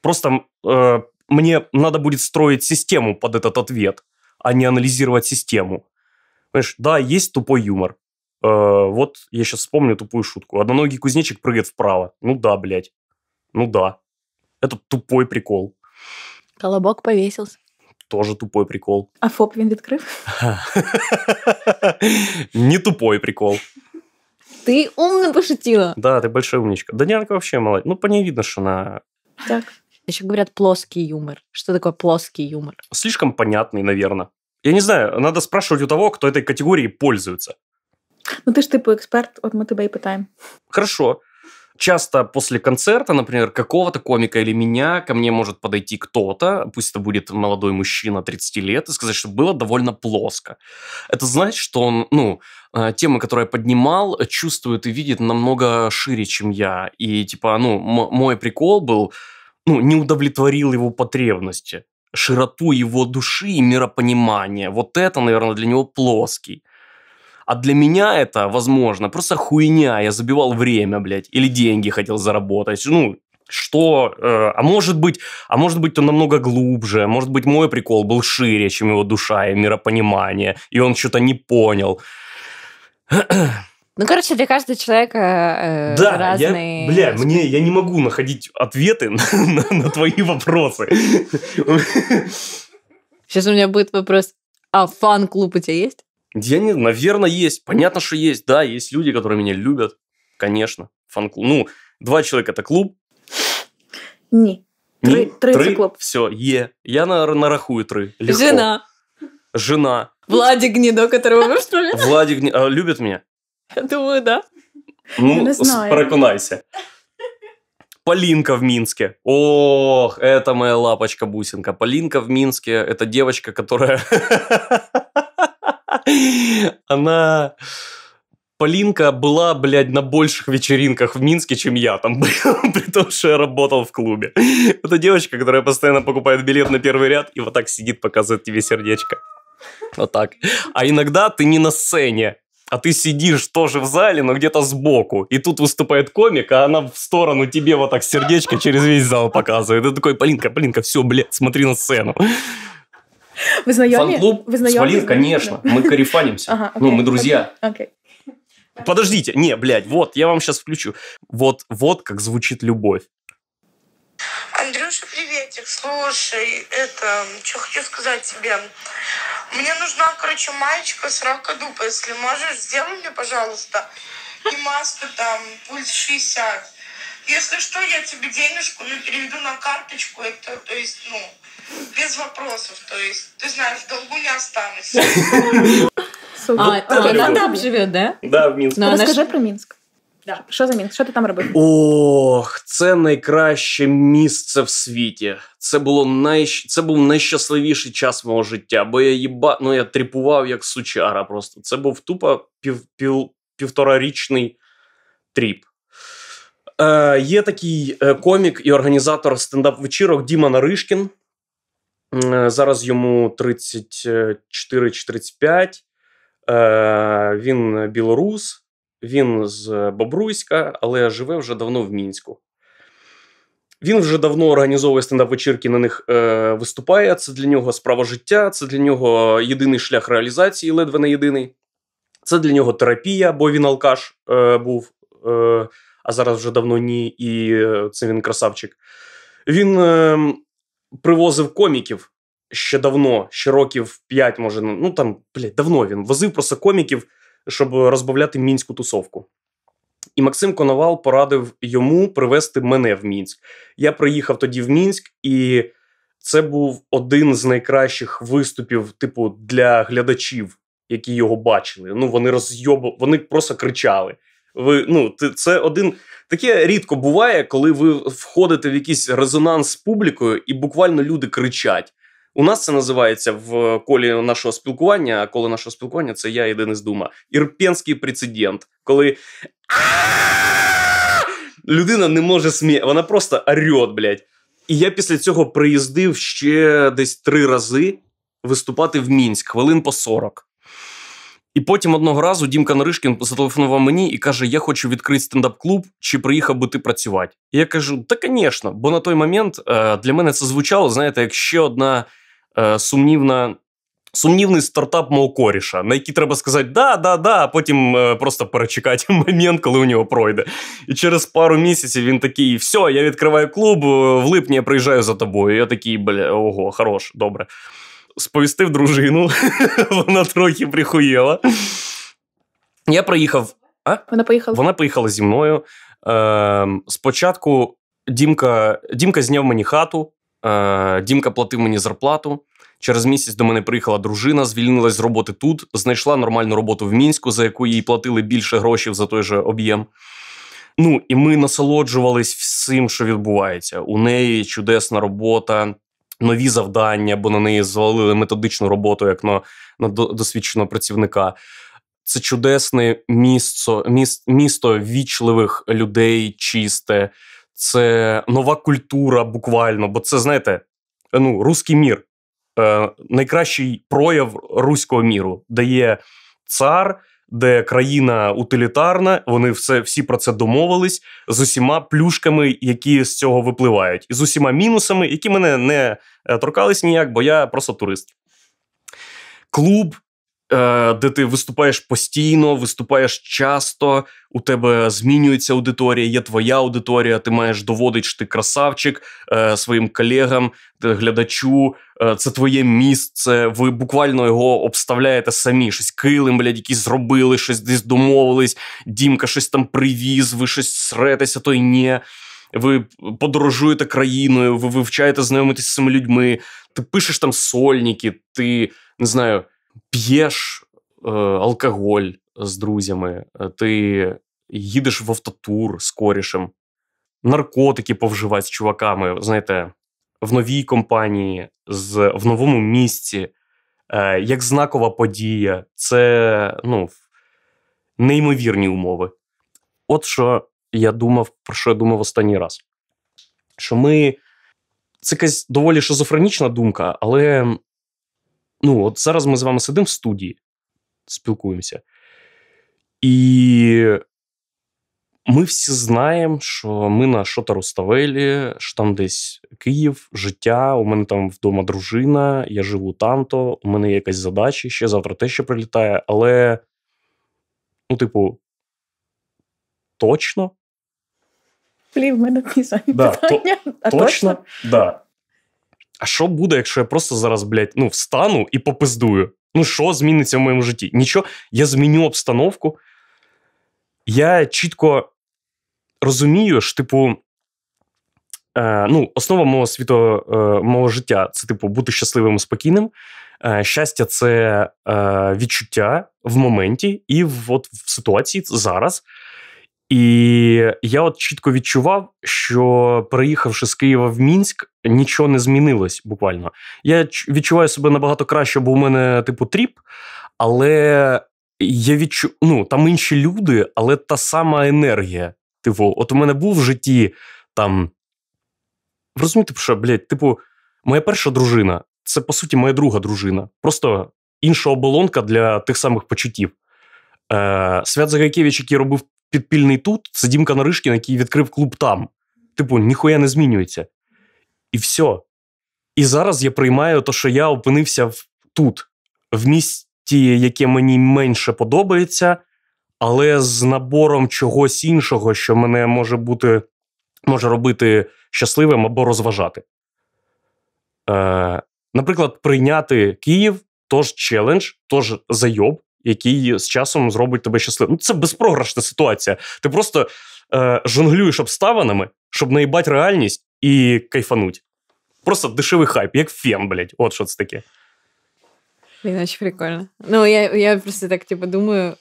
[SPEAKER 2] Просто э, мне надо будет строить систему под этот ответ, а не анализировать систему. Понимаешь, да, есть тупой юмор. Э, вот я сейчас вспомню тупую шутку. Одноногий кузнечик прыгает вправо. Ну да, блядь. Ну да. Это тупой прикол.
[SPEAKER 3] Колобок повесился.
[SPEAKER 2] Тоже тупой прикол.
[SPEAKER 1] *laughs* А ФОП він
[SPEAKER 2] Не тупой прикол.
[SPEAKER 3] Ты умно пошутила.
[SPEAKER 2] Да, ты большая умничка. Данянка вообще молодец. Ну, по ней видно, что она...
[SPEAKER 3] Так. Еще говорят плоский юмор. Что такое плоский юмор?
[SPEAKER 2] Слишком понятный, наверное. Я не знаю, надо спрашивать у того, кто этой категории пользуется.
[SPEAKER 3] Ну, ты ж типа
[SPEAKER 1] эксперт? Вот мы тебя и питаємо.
[SPEAKER 2] Хорошо. Часто после концерта, например, какого-то комика или меня, ко мне может подойти кто-то, пусть это будет молодой мужчина 30 лет, и сказать, что было довольно плоско. Это значит, что он, ну, э, темы, которые я поднимал, чувствует и видит намного шире, чем я. И, типа, ну, мой прикол был, ну, не удовлетворил его потребности широту его души и миропонимания. Вот это, наверное, для него плоский. А для меня это, возможно, просто хуйня. Я забивал время, блядь, или деньги хотел заработать. Ну, что, э, а может быть, а может быть, то намного глубже, может быть, мой прикол был шире, чем его душа и миропонимание, и он что-то не понял. Ну,
[SPEAKER 3] короче, для каждого человека э, да, разные... Я, бля,
[SPEAKER 2] мне, я не могу находить ответы *laughs* на, на, на твои вопросы.
[SPEAKER 3] Сейчас у меня будет вопрос. А фан-клуб у тебя есть?
[SPEAKER 2] Я не, наверное, есть. Понятно, что есть. Да, есть люди, которые меня любят. Конечно. Фан -клуб. Ну, два человека это клуб. Не. Три,
[SPEAKER 3] три, три клуб.
[SPEAKER 2] Все, е. Я на, нарахую три. Легко. Жена. Жена.
[SPEAKER 3] Владик Гнидо, которого вы вспоминали.
[SPEAKER 2] Владик Гнидо. А, любит меня?
[SPEAKER 3] Я думаю, да.
[SPEAKER 2] Ну, переконайся. Полинка в Минске. Ох, это моя лапочка-бусинка. Полинка в Минске – это девочка, которая *laughs* *laughs* Она... Полинка была, блядь, на больших вечеринках в Минске, чем я там был, *laughs* при том, что я работал в клубе. Это девочка, которая постоянно покупает билет на первый ряд и вот так сидит, показывает тебе сердечко. Вот так. А иногда ты не на сцене, а ты сидишь тоже в зале, но где-то сбоку. И тут выступает комик, а она в сторону тебе вот так сердечко через весь зал показывает. И ты такой, Полинка, Полинка, все, блядь, смотри на сцену. Вы знакомы? Фан-клуб Вы свалил, конечно. Мы *laughs* корефанимся. Ага, okay, ну, мы друзья. Okay, okay. Подождите, не, блядь, вот, я вам сейчас включу. Вот, вот как звучит любовь.
[SPEAKER 3] Андрюша, приветик, слушай, это, что хочу сказать тебе. Мне нужна, короче, маечка с ракодупа, если можешь, сделай мне, пожалуйста. И маска там, пульс 60. Если что, я тебе денежку ну, переведу на карточку, это, то есть, ну, без вопросов, то есть, ты знаешь, в долгу не останусь. А, вона там живе, да? Да, в Мінську. Розкажи
[SPEAKER 1] про Мінськ. Да. Що за Мінськ? Що ти там робив?
[SPEAKER 2] Ох, це найкраще місце в світі. Це було най... це був найщасливіший час мого життя, бо я їба... ну, я тріпував як сучара. Просто це був тупо пів... Пів... півторарічний тріп. Е, Є такий е, комік і організатор стендап-вечірок Діма Наришкін. Е, зараз йому 34 чи 35. Е, він білорус, він з Бобруйська, але живе вже давно в мінську. Він вже давно організовує стендап-вечірки, на них е, виступає. Це для нього справа життя, це для нього єдиний шлях реалізації, ледве не єдиний. Це для нього терапія, бо він алкаш е, був. Е, а зараз вже давно ні, і е, це він красавчик. Він е, привозив коміків ще давно, ще років 5, може, ну, ну там, блядь, давно він возив просто коміків, щоб розбавляти мінську тусовку. І Максим Коновал порадив йому привезти мене в Мінськ. Я приїхав тоді в Мінськ, і це був один з найкращих виступів, типу, для глядачів, які його бачили. Ну, вони розйоб... вони просто кричали. Ви ну, це один таке рідко буває, коли ви входите в якийсь резонанс з публікою, і буквально люди кричать. У нас це називається в колі нашого спілкування. А коло нашого спілкування це я і Денис Дума. Ірпенський прецедент, коли людина не може сміяти, вона просто орьот, блядь. І я після цього приїздив ще десь три рази виступати в мінськ, хвилин по 40. І потім одного разу Дімка Наришкін зателефонував мені і каже: Я хочу відкрити стендап-клуб, чи приїхав би ти працювати. І я кажу: Та, звісно, бо на той момент е, для мене це звучало, знаєте, як ще одна е, сумнівна. Сумнівний стартап мого коріша, на який треба сказати да, да, да, а потім е, просто перечекати *laughs* момент, коли у нього пройде. І через пару місяців він такий: все, я відкриваю клуб, в липні я приїжджаю за тобою. І я такий, бля, ого, хорош, добре сповістив дружину, *laughs* вона трохи прихуєла. Я приїхав. А? Вона поїхала Вона поїхала зі мною. Е, Спочатку Дімка Дімка зняв мені хату, е, Дімка платив мені зарплату. Через місяць до мене приїхала дружина, звільнилась з роботи тут, знайшла нормальну роботу в мінську, за яку їй платили більше грошей за той же об'єм. Ну і ми насолоджувались всім, що відбувається. У неї чудесна робота нові завдання, бо на неї звалили методичну роботу як на на досвідченого працівника. Це чудесне місто, місто вічливих людей, чисте, це нова культура буквально. Бо це, знаєте, ну, руський мір. Е, Найкращий прояв руського міру дає цар де країна утилітарна, вони все всі про це домовились з усіма плюшками, які з цього випливають, і з усіма мінусами, які мене не е, торкались ніяк, бо я просто турист. Клуб Е, де ти виступаєш постійно, виступаєш часто, у тебе змінюється аудиторія, є твоя аудиторія, ти маєш доводити, що ти красавчик е, своїм колегам, е, глядачу, це твоє місце. Ви буквально його обставляєте самі. Щось килим, блядь, якісь зробили, щось десь домовились. Дімка щось там привіз, ви щось сретеся, то й ні. Ви подорожуєте країною, ви вивчаєте знайомитись з цими людьми, ти пишеш там сольники, ти не знаю п'єш е, алкоголь з друзями, е, ти їдеш в автотур з корішем, наркотики повживати з чуваками, знаєте, в новій компанії, з, в новому місці, е, як знакова подія, це ну, неймовірні умови. От що я думав, про що я думав останній раз. Що ми. Це якась доволі шизофренічна думка, але Ну, от зараз ми з вами сидимо в студії, спілкуємося. І ми всі знаємо, що ми на Шота Руставелі, що там десь Київ, життя. У мене там вдома дружина, я живу там-то, у мене є якась задача, ще завтра те що прилітає. Але, ну, типу, точно.
[SPEAKER 1] Блін, в мене ті да, питання. То, а точно? точно?
[SPEAKER 2] Да а що буде, якщо я просто зараз, блядь, ну, встану і попиздую? Ну, що зміниться в моєму житті? Нічого, я зміню обстановку. Я чітко розумію, що, типу, е, ну, основа мого світу, е, мого життя це, типу, бути щасливим і спокійним. Е, щастя, це е, відчуття в моменті і в, от, в ситуації зараз. І я от чітко відчував, що переїхавши з Києва в Мінськ, нічого не змінилось буквально. Я відчуваю себе набагато краще, бо у мене типу тріп, але я відчу... ну, там інші люди, але та сама енергія. Типу, от у мене був в житті там. Ви Розумієте, що, блядь, типу, моя перша дружина це по суті моя друга дружина. Просто інша оболонка для тих самих почуттів. Е, Свят Загайкевич, який робив підпільний тут, це Дімка Наришкін, який відкрив клуб там. Типу, ніхуя не змінюється. І все. І зараз я приймаю те, що я опинився в, тут, в місті, яке мені менше подобається, але з набором чогось іншого, що мене може бути, може робити щасливим або розважати. Е, Наприклад, прийняти Київ тож челендж, тож зайоб, який з часом зробить тебе щасливим. Ну, Це безпрограшна ситуація. Ти просто е, жонглюєш обставинами, щоб наїбати реальність і кайфануть. Просто дешевий хайп, як фен, блядь. От що це таке.
[SPEAKER 3] Блин, очень прикольно. Ну, я, я просто так типу думаю.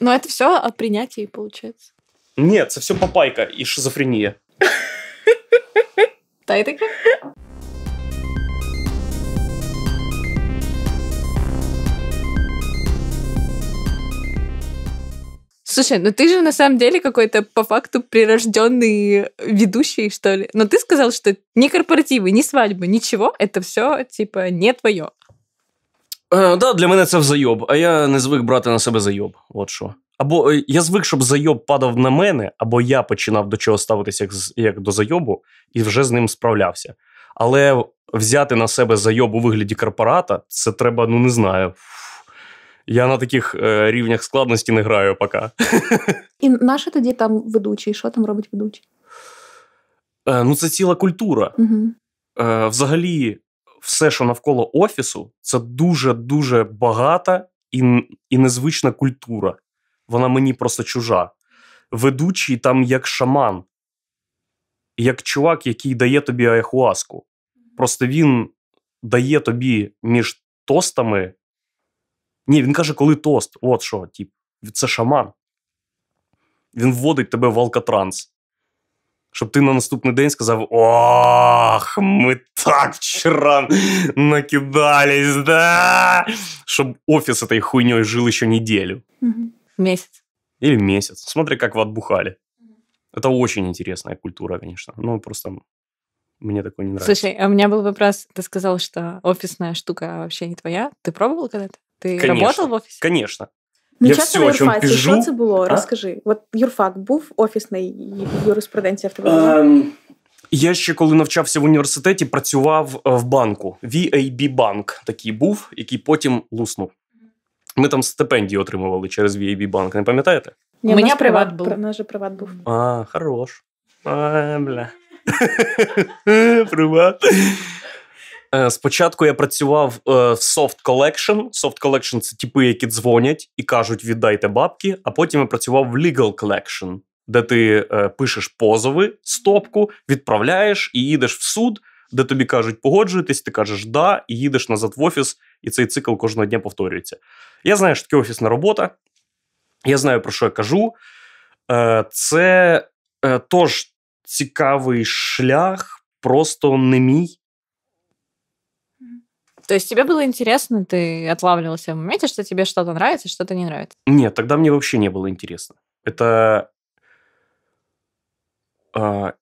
[SPEAKER 3] Ну, це все о принятии
[SPEAKER 2] виходить? Ні, це все папайка і шизофренія.
[SPEAKER 3] Та й таке. Слушай, ну ты же на самом деле какой-то по факту прирожденный ведущий, что ли. Но ты сказал, что ни корпоративы, ни свадьбы, ничего, это все типа не твое.
[SPEAKER 2] Так, э, да, для мене це взайоб, а я не звик брати на себе зайоб. От що. Або э, я звик, щоб зайоб падав на мене, або я починав до чого ставитися як, як до зайобу і вже з ним справлявся. Але взяти на себе зайоб у вигляді корпората, це треба, ну не знаю. Я на таких е, рівнях складності не граю поки.
[SPEAKER 1] *laughs* І наше тоді там ведучий? Що там робить ведучий?
[SPEAKER 2] Е, ну, це ціла культура. Угу. Е, Взагалі, все, що навколо офісу, це дуже-дуже багата і, і незвична культура. Вона мені просто чужа. Ведучий там як шаман, як чувак, який дає тобі айхуаску. Просто він дає тобі між тостами Ні, він каже, коли тост. От що, тіп, це шаман. Він вводить тебе в алкатранс. Щоб ти на наступний день сказав: Ох, ми так вчора накидались, да? Щоб офис этой хуйней жил еще неделю.
[SPEAKER 3] Угу. Месяц.
[SPEAKER 2] Или месяц. Смотри, как вы отбухали. Это очень интересная культура, конечно. Ну, просто мне такое не нравится.
[SPEAKER 3] Слушай, а у меня был вопрос. Ты сказал, что офисная штука вообще не твоя. Ты пробовал когда-то? Ты конечно, работал в офісі? Конечно. Ну,
[SPEAKER 2] я часто все, на юрфаці, що це
[SPEAKER 1] було? А? Розкажи. От юрфак був офісний юриспруденція в тебе? Um,
[SPEAKER 2] я ще коли навчався в університеті, працював э, в банку. VAB банк такий був, який потім луснув. Ми там стипендії отримували через VAB банк, не пам'ятаєте? Ні, У мене приват
[SPEAKER 1] був. У нас же приват був.
[SPEAKER 2] А, хорош. А, бля. *laughs* Приват. Е, спочатку я працював е, в Soft Collection. Soft Collection – це типи, які дзвонять і кажуть, віддайте бабки. А потім я працював в Legal Collection, де ти е, пишеш позови, стопку, відправляєш і їдеш в суд, де тобі кажуть, погоджуєтесь, ти кажеш да, і їдеш назад в офіс, і цей цикл кожного дня повторюється. Я знаю, що таке офісна робота. Я знаю, про що я кажу. Це теж цікавий шлях, просто не мій.
[SPEAKER 3] То есть тебе было интересно, ты отлавливался в моменте, что тебе что-то нравится, что-то не нравится?
[SPEAKER 2] Нет, тогда мне вообще не было интересно. Это а,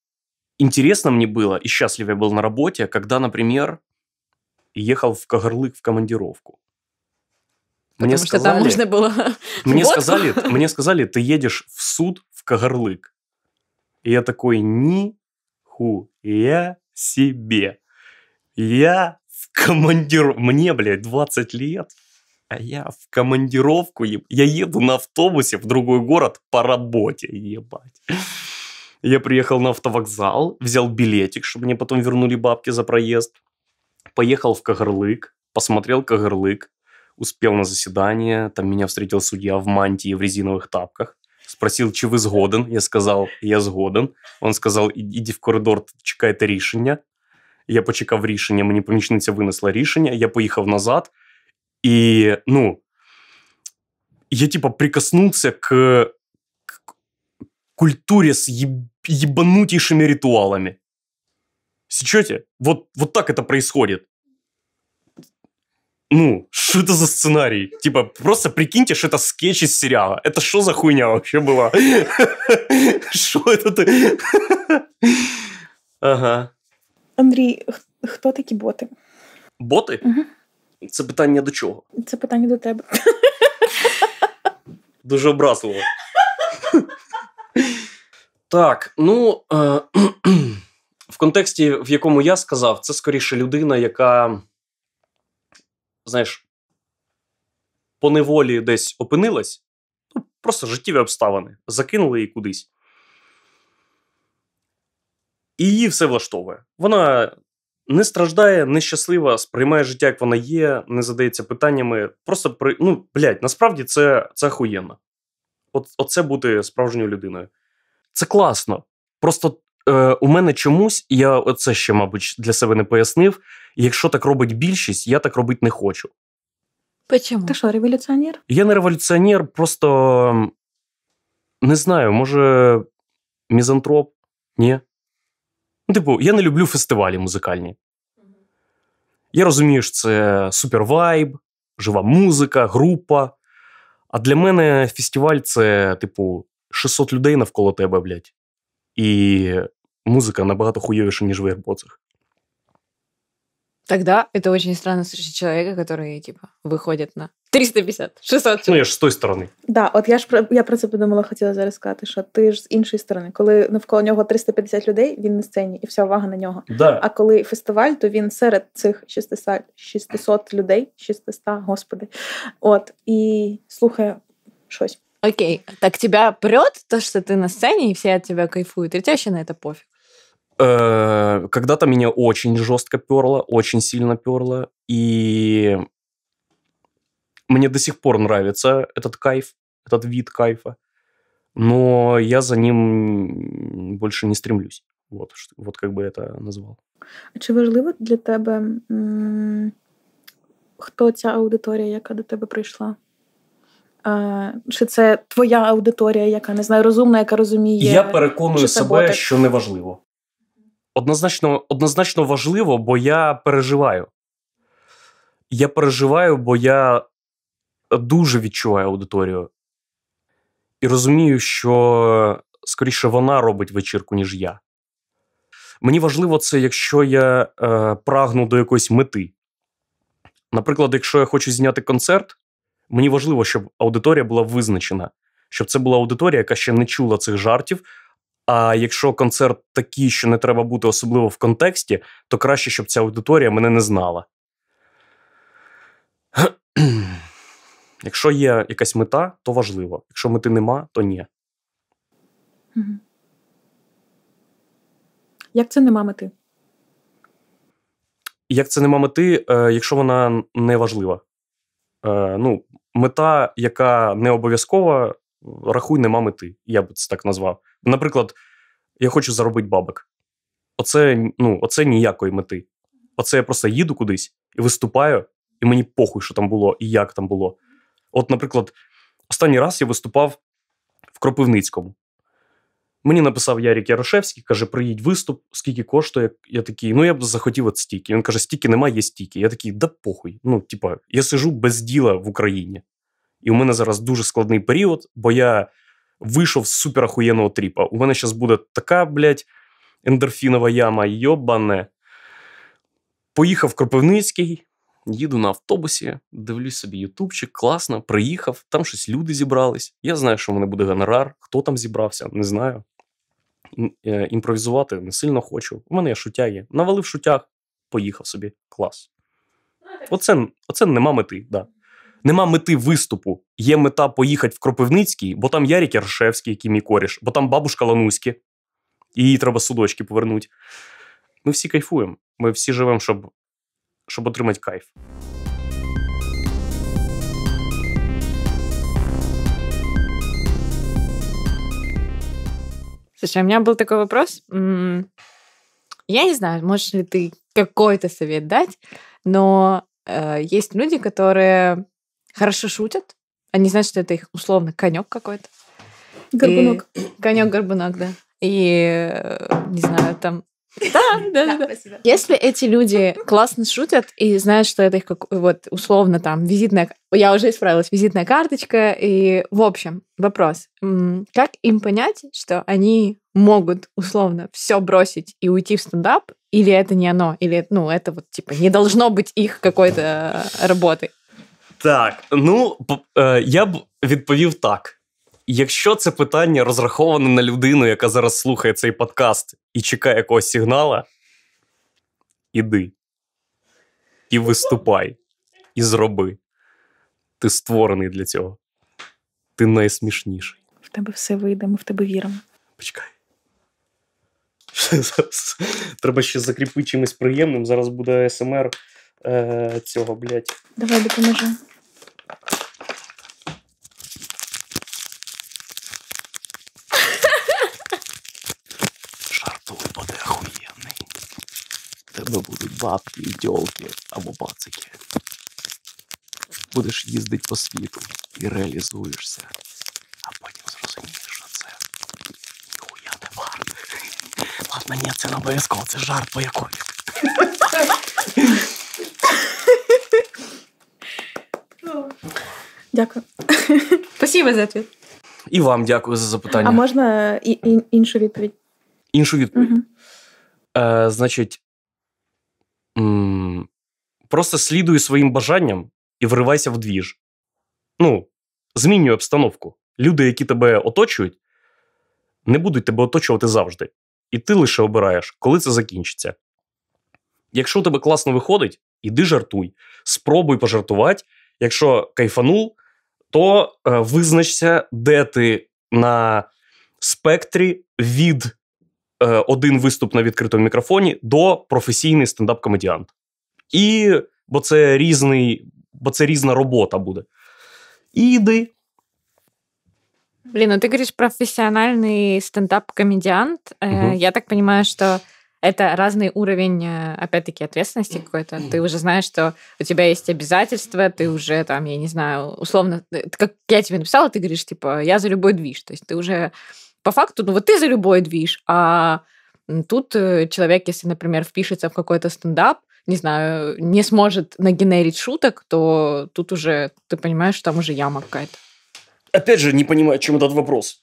[SPEAKER 2] интересно мне было и счастлив я был на работе, когда, например, ехал в Кагарлык в командировку. Потому мне что сказали, там можно
[SPEAKER 3] было... *laughs* Мне сказали, мне
[SPEAKER 2] сказали, ты едешь в суд в Кагарлык. И я такой, ни ху я себе. Я Командир, Мне, блядь, 20 лет, а я в командировку, я еду на автобусе в другой город по работе, ебать. Я приехал на автовокзал, взял билетик, чтобы мне потом вернули бабки за проезд. Поехал в Кагарлык, посмотрел Кагарлык, успел на заседание, там меня встретил судья в мантии в резиновых тапках. Спросил, че вы сгоден, Я сказал, я сгоден, Он сказал, иди в коридор, чекай чекайте решение. Я почекав рішення, мені помічниця винесла рішення, я поїхав назад, і ну, я типа прикоснувся к, к культуре с еб... ебанутейшими ритуалами. Сечете? Вот, вот так это происходит. Ну, что это за сценарий? Типа, просто прикиньте, что это скетч из сериала. Это что за хуйня вообще была? *laughs* Что это ты? *laughs* Ага.
[SPEAKER 1] Андрій, хто такі боти?
[SPEAKER 2] Боти? Угу. Це питання до чого?
[SPEAKER 1] Це питання до тебе.
[SPEAKER 2] *laughs* Дуже образливо. Так, ну е, *clears throat* в контексті, в якому я сказав, це скоріше людина, яка, знаєш, по неволі десь опинилась, ну, просто життєві обставини, закинули її кудись. І її все влаштовує. Вона не страждає, нещаслива, сприймає життя, як вона є, не задається питаннями. Просто при ну, блядь, насправді це це охуєнно. От, Оце бути справжньою людиною. Це класно. Просто е, у мене чомусь, я це ще, мабуть, для себе не пояснив. Якщо так робить більшість, я так робити не хочу.
[SPEAKER 1] Почему? Ти що, революціонер?
[SPEAKER 2] Я не революціонер, просто не знаю, може, мізантроп? Ні. Ну, типу, я не люблю фестивалі музикальні. Я розумію, що це супервайб, жива музика, група. А для мене фестиваль це, типу, 600 людей навколо тебе, блядь. І музыка набагато хуевіша, ніж в AirPods.
[SPEAKER 3] Тогда это очень странно слышать человека, который, типа, выходит на 350,
[SPEAKER 2] 600. Ну, я ж з тої сторони.
[SPEAKER 3] Да, от я ж про я про це подумала, хотіла зараз сказати,
[SPEAKER 1] що ти ж з іншої сторони, коли навколо нього 350 людей, він на сцені і вся увага на нього. Да. А коли фестиваль, то він серед цих 600 600 людей, 600, господи.
[SPEAKER 3] От і слухає щось. Окей, так тебе прет то, что ти на сцені, і всі от тебя кайфуют, или тебе вообще на это пофиг?
[SPEAKER 2] Е, когда-то меня очень жестко перло, очень сильно перло, и Мне до сих пор нравится этот кайф, этот вид кайфа, но я за ним больше не стремлюсь. От, от як би це назвав.
[SPEAKER 1] А чи важливо для тебе, хто ця аудиторія, яка до тебе прийшла? Чи це твоя аудиторія, яка не знаю, розумна, яка розуміє? Я переконую себе, боти? що
[SPEAKER 2] не важливо. Однозначно, однозначно важливо, бо я переживаю. Я переживаю, бо я дуже відчуваю аудиторію і розумію, що скоріше вона робить вечірку, ніж я. Мені важливо це, якщо я е, прагну до якоїсь мети. Наприклад, якщо я хочу зняти концерт, мені важливо, щоб аудиторія була визначена, щоб це була аудиторія, яка ще не чула цих жартів. А якщо концерт такий, що не треба бути особливо в контексті, то краще, щоб ця аудиторія мене не знала. Якщо є якась мета, то важливо. Якщо мети нема, то ні.
[SPEAKER 1] Як це нема мети?
[SPEAKER 2] Як це нема мети, е, якщо вона не важлива? Е, ну, Мета, яка не обов'язкова, рахуй, нема мети. Я би це так назвав. Наприклад, я хочу заробити бабок. Оце ну, оце ніякої мети. Оце я просто їду кудись і виступаю, і мені похуй, що там було, і як там було. От, наприклад, останній раз я виступав в Кропивницькому. Мені написав Ярік Ярошевський, каже: приїдь виступ, скільки коштує. Я такий, ну я б захотів от стільки. Він каже, стільки немає, є стільки. Я такий, да похуй. Ну, типа, я сижу без діла в Україні. І у мене зараз дуже складний період, бо я вийшов з суперахуєнного тріпа. У мене зараз буде така, блядь, ендорфінова яма, йобане. Поїхав в Кропивницький, їду на автобусі, дивлюсь собі ютубчик, класно, приїхав, там щось люди зібрались. Я знаю, що в мене буде гонорар, хто там зібрався, не знаю. Е, імпровізувати не сильно хочу. У мене є шуття є. Навалив шутях, поїхав собі. Клас. Ну, оце оце нема мети. Да. Нема мети виступу. Є мета поїхати в Кропивницький, бо там Ярік Яршевський, який мій коріш, бо там бабушка Лануськи, її треба судочки повернути. Ми всі кайфуємо. Ми всі живемо, щоб щоб отримати кайф.
[SPEAKER 3] Слушай, а у меня был такой вопрос. Я не знаю, можешь ли ты какой-то совет дать, но э, есть люди, которые хорошо шутят. Они знают, что это их условно конек какой-то. Горбунок. И... Конек горбунок, да. И э, не знаю, там *laughs* Да, да, да. Если эти люди *laughs* классно шутят и знают, что это их как вот условно там визитная, я уже исправилась, визитная карточка и в общем вопрос, как им понять, что они могут условно все бросить и уйти в стендап, или это не оно, или ну это вот типа не должно быть их какой-то э, работы.
[SPEAKER 2] Так, ну э, я б відповів так. якщо це питання розраховане на людину, яка зараз слухає цей подкаст і чекає якогось сигнала, іди і виступай, і зроби. Ти створений для цього. Ти найсмішніший.
[SPEAKER 1] В тебе все вийде, ми в тебе віримо.
[SPEAKER 2] Почекай. *laughs* Треба ще закріпити чимось приємним. Зараз буде СМР е, цього, блядь.
[SPEAKER 1] Давай допоможемо.
[SPEAKER 2] бабки, і тілки або бацики. Будеш їздити по світу і реалізуєшся, а потім зрозумієш, що це ніхуя не варто. Ладно, ні, це не обов'язково, це жарт поякові.
[SPEAKER 1] Дякую. Спасибо за відповідь.
[SPEAKER 2] І вам дякую за запитання. А
[SPEAKER 1] можна і- і- іншу відповідь?
[SPEAKER 2] Іншу відповідь. Угу. Е, э, Значить, просто слідуй своїм бажанням і вривайся в двіж. Ну, змінюй обстановку. Люди, які тебе оточують, не будуть тебе оточувати завжди. І ти лише обираєш, коли це закінчиться. Якщо у тебе класно виходить, іди жартуй, спробуй пожартувати. Якщо кайфанув, то е, визначся, де ти на спектрі від один виступ на відкритому мікрофоні до професійний стендап-комедіант. І бо це різний, бо це різна робота буде. І йди.
[SPEAKER 3] Блин, ну ты говоришь профессиональный стендап-комедиант. Угу. Я так понимаю, что это разный уровень, опять-таки, ответственности какой-то. Ты уже знаешь, что у тебя есть обязательства, ты уже там, я не знаю, условно, как я тебе написала, ты говоришь, типа, я за любой движ. То есть ты уже по факту, ну вот ты за любой движ, а тут э, человек, если, например, впишется в какой-то стендап, не знаю, не сможет нагенерить шуток, то тут уже ты понимаешь, что там уже яма какая-то.
[SPEAKER 2] Опять же, не понимаю, чем этот вопрос.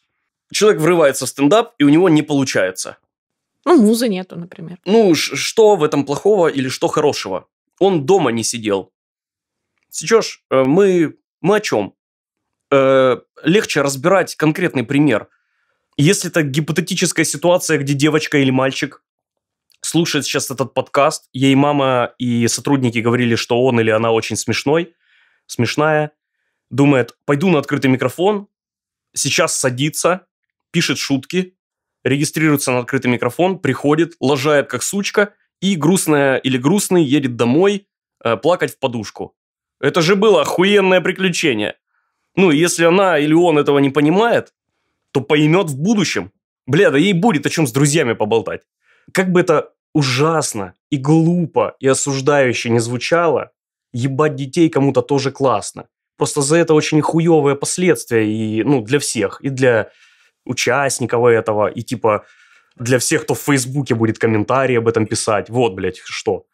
[SPEAKER 2] Человек врывается в стендап, и у него не получается.
[SPEAKER 3] Ну, музы нету, например.
[SPEAKER 2] Ну, что в этом плохого или что хорошего? Он дома не сидел. Сейчас э, мы, мы о чем? Э, легче разбирать конкретный пример – если это гипотетическая ситуация, где девочка или мальчик слушает сейчас этот подкаст, ей мама и сотрудники говорили, что он или она очень смешной, смешная, думает, пойду на открытый микрофон, сейчас садится, пишет шутки, регистрируется на открытый микрофон, приходит, лажает как сучка и грустная или грустный едет домой э, плакать в подушку. Это же было охуенное приключение. Ну, если она или он этого не понимает, то поймет в будущем. Бля, да ей будет о чем с друзьями поболтать. Как бы это ужасно и глупо и осуждающе не звучало, ебать детей кому-то тоже классно. Просто за это очень хуевые последствия и, ну, для всех. И для участников этого, и типа для всех, кто в Фейсбуке будет комментарии об этом писать. Вот, блядь, что.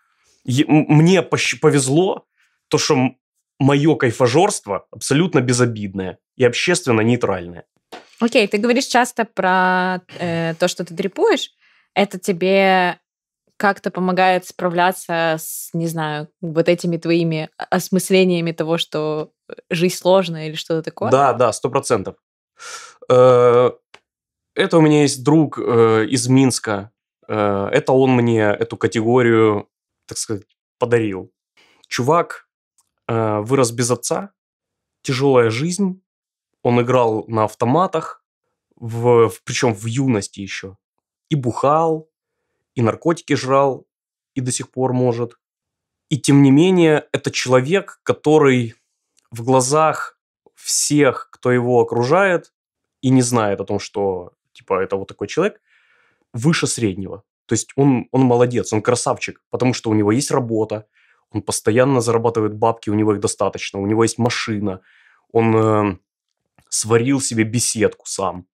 [SPEAKER 2] Е- мне повезло, то, что мое кайфажорство абсолютно безобидное и общественно нейтральное.
[SPEAKER 3] Окей, ты говоришь часто про э, то, что ты дрипуешь. Это тебе как-то помогает справляться с, не знаю, вот этими твоими осмыслениями того, что э, жизнь сложная или что-то такое? Да,
[SPEAKER 2] да, сто процентов. Э, это у меня есть друг э, из Минска. Это он мне эту категорию, так сказать, подарил. Чувак вырос без отца, тяжелая жизнь, он играл на автоматах, в, причем в юности еще. И бухал, и наркотики жрал, и до сих пор может. И тем не менее, это человек, который в глазах всех, кто его окружает, и не знает о том, что типа это вот такой человек, выше среднего. То есть он, он молодец, он красавчик, потому что у него есть работа, он постоянно зарабатывает бабки, у него их достаточно, у него есть машина, он э, сварил себе беседку сам.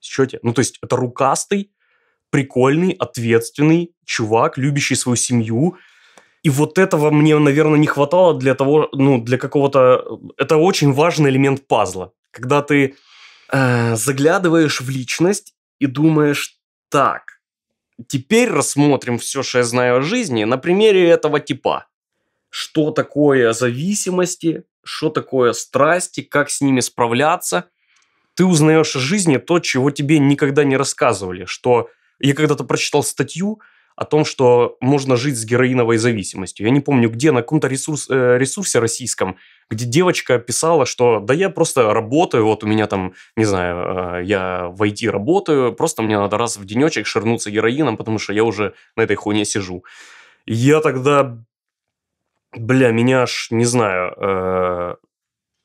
[SPEAKER 2] Счете? Ну, то есть это рукастый, прикольный, ответственный чувак, любящий свою семью. И вот этого мне, наверное, не хватало для того, ну, для какого-то... Э, это очень важный элемент пазла. Когда ты э, заглядываешь в личность и думаешь, так, теперь рассмотрим все, что я знаю о жизни на примере этого типа. Что такое зависимости, что такое страсти, как с ними справляться. Ты узнаешь о жизни то, чего тебе никогда не рассказывали. Что я когда-то прочитал статью о том, что можно жить с героиновой зависимостью. Я не помню, где, на каком-то ресурс, э, ресурсе российском, где девочка писала, что да я просто работаю, вот у меня там, не знаю, э, я в IT работаю, просто мне надо раз в денечек ширнуться героином, потому что я уже на этой хуйне сижу. Я тогда бля, меня аж, не знаю, э,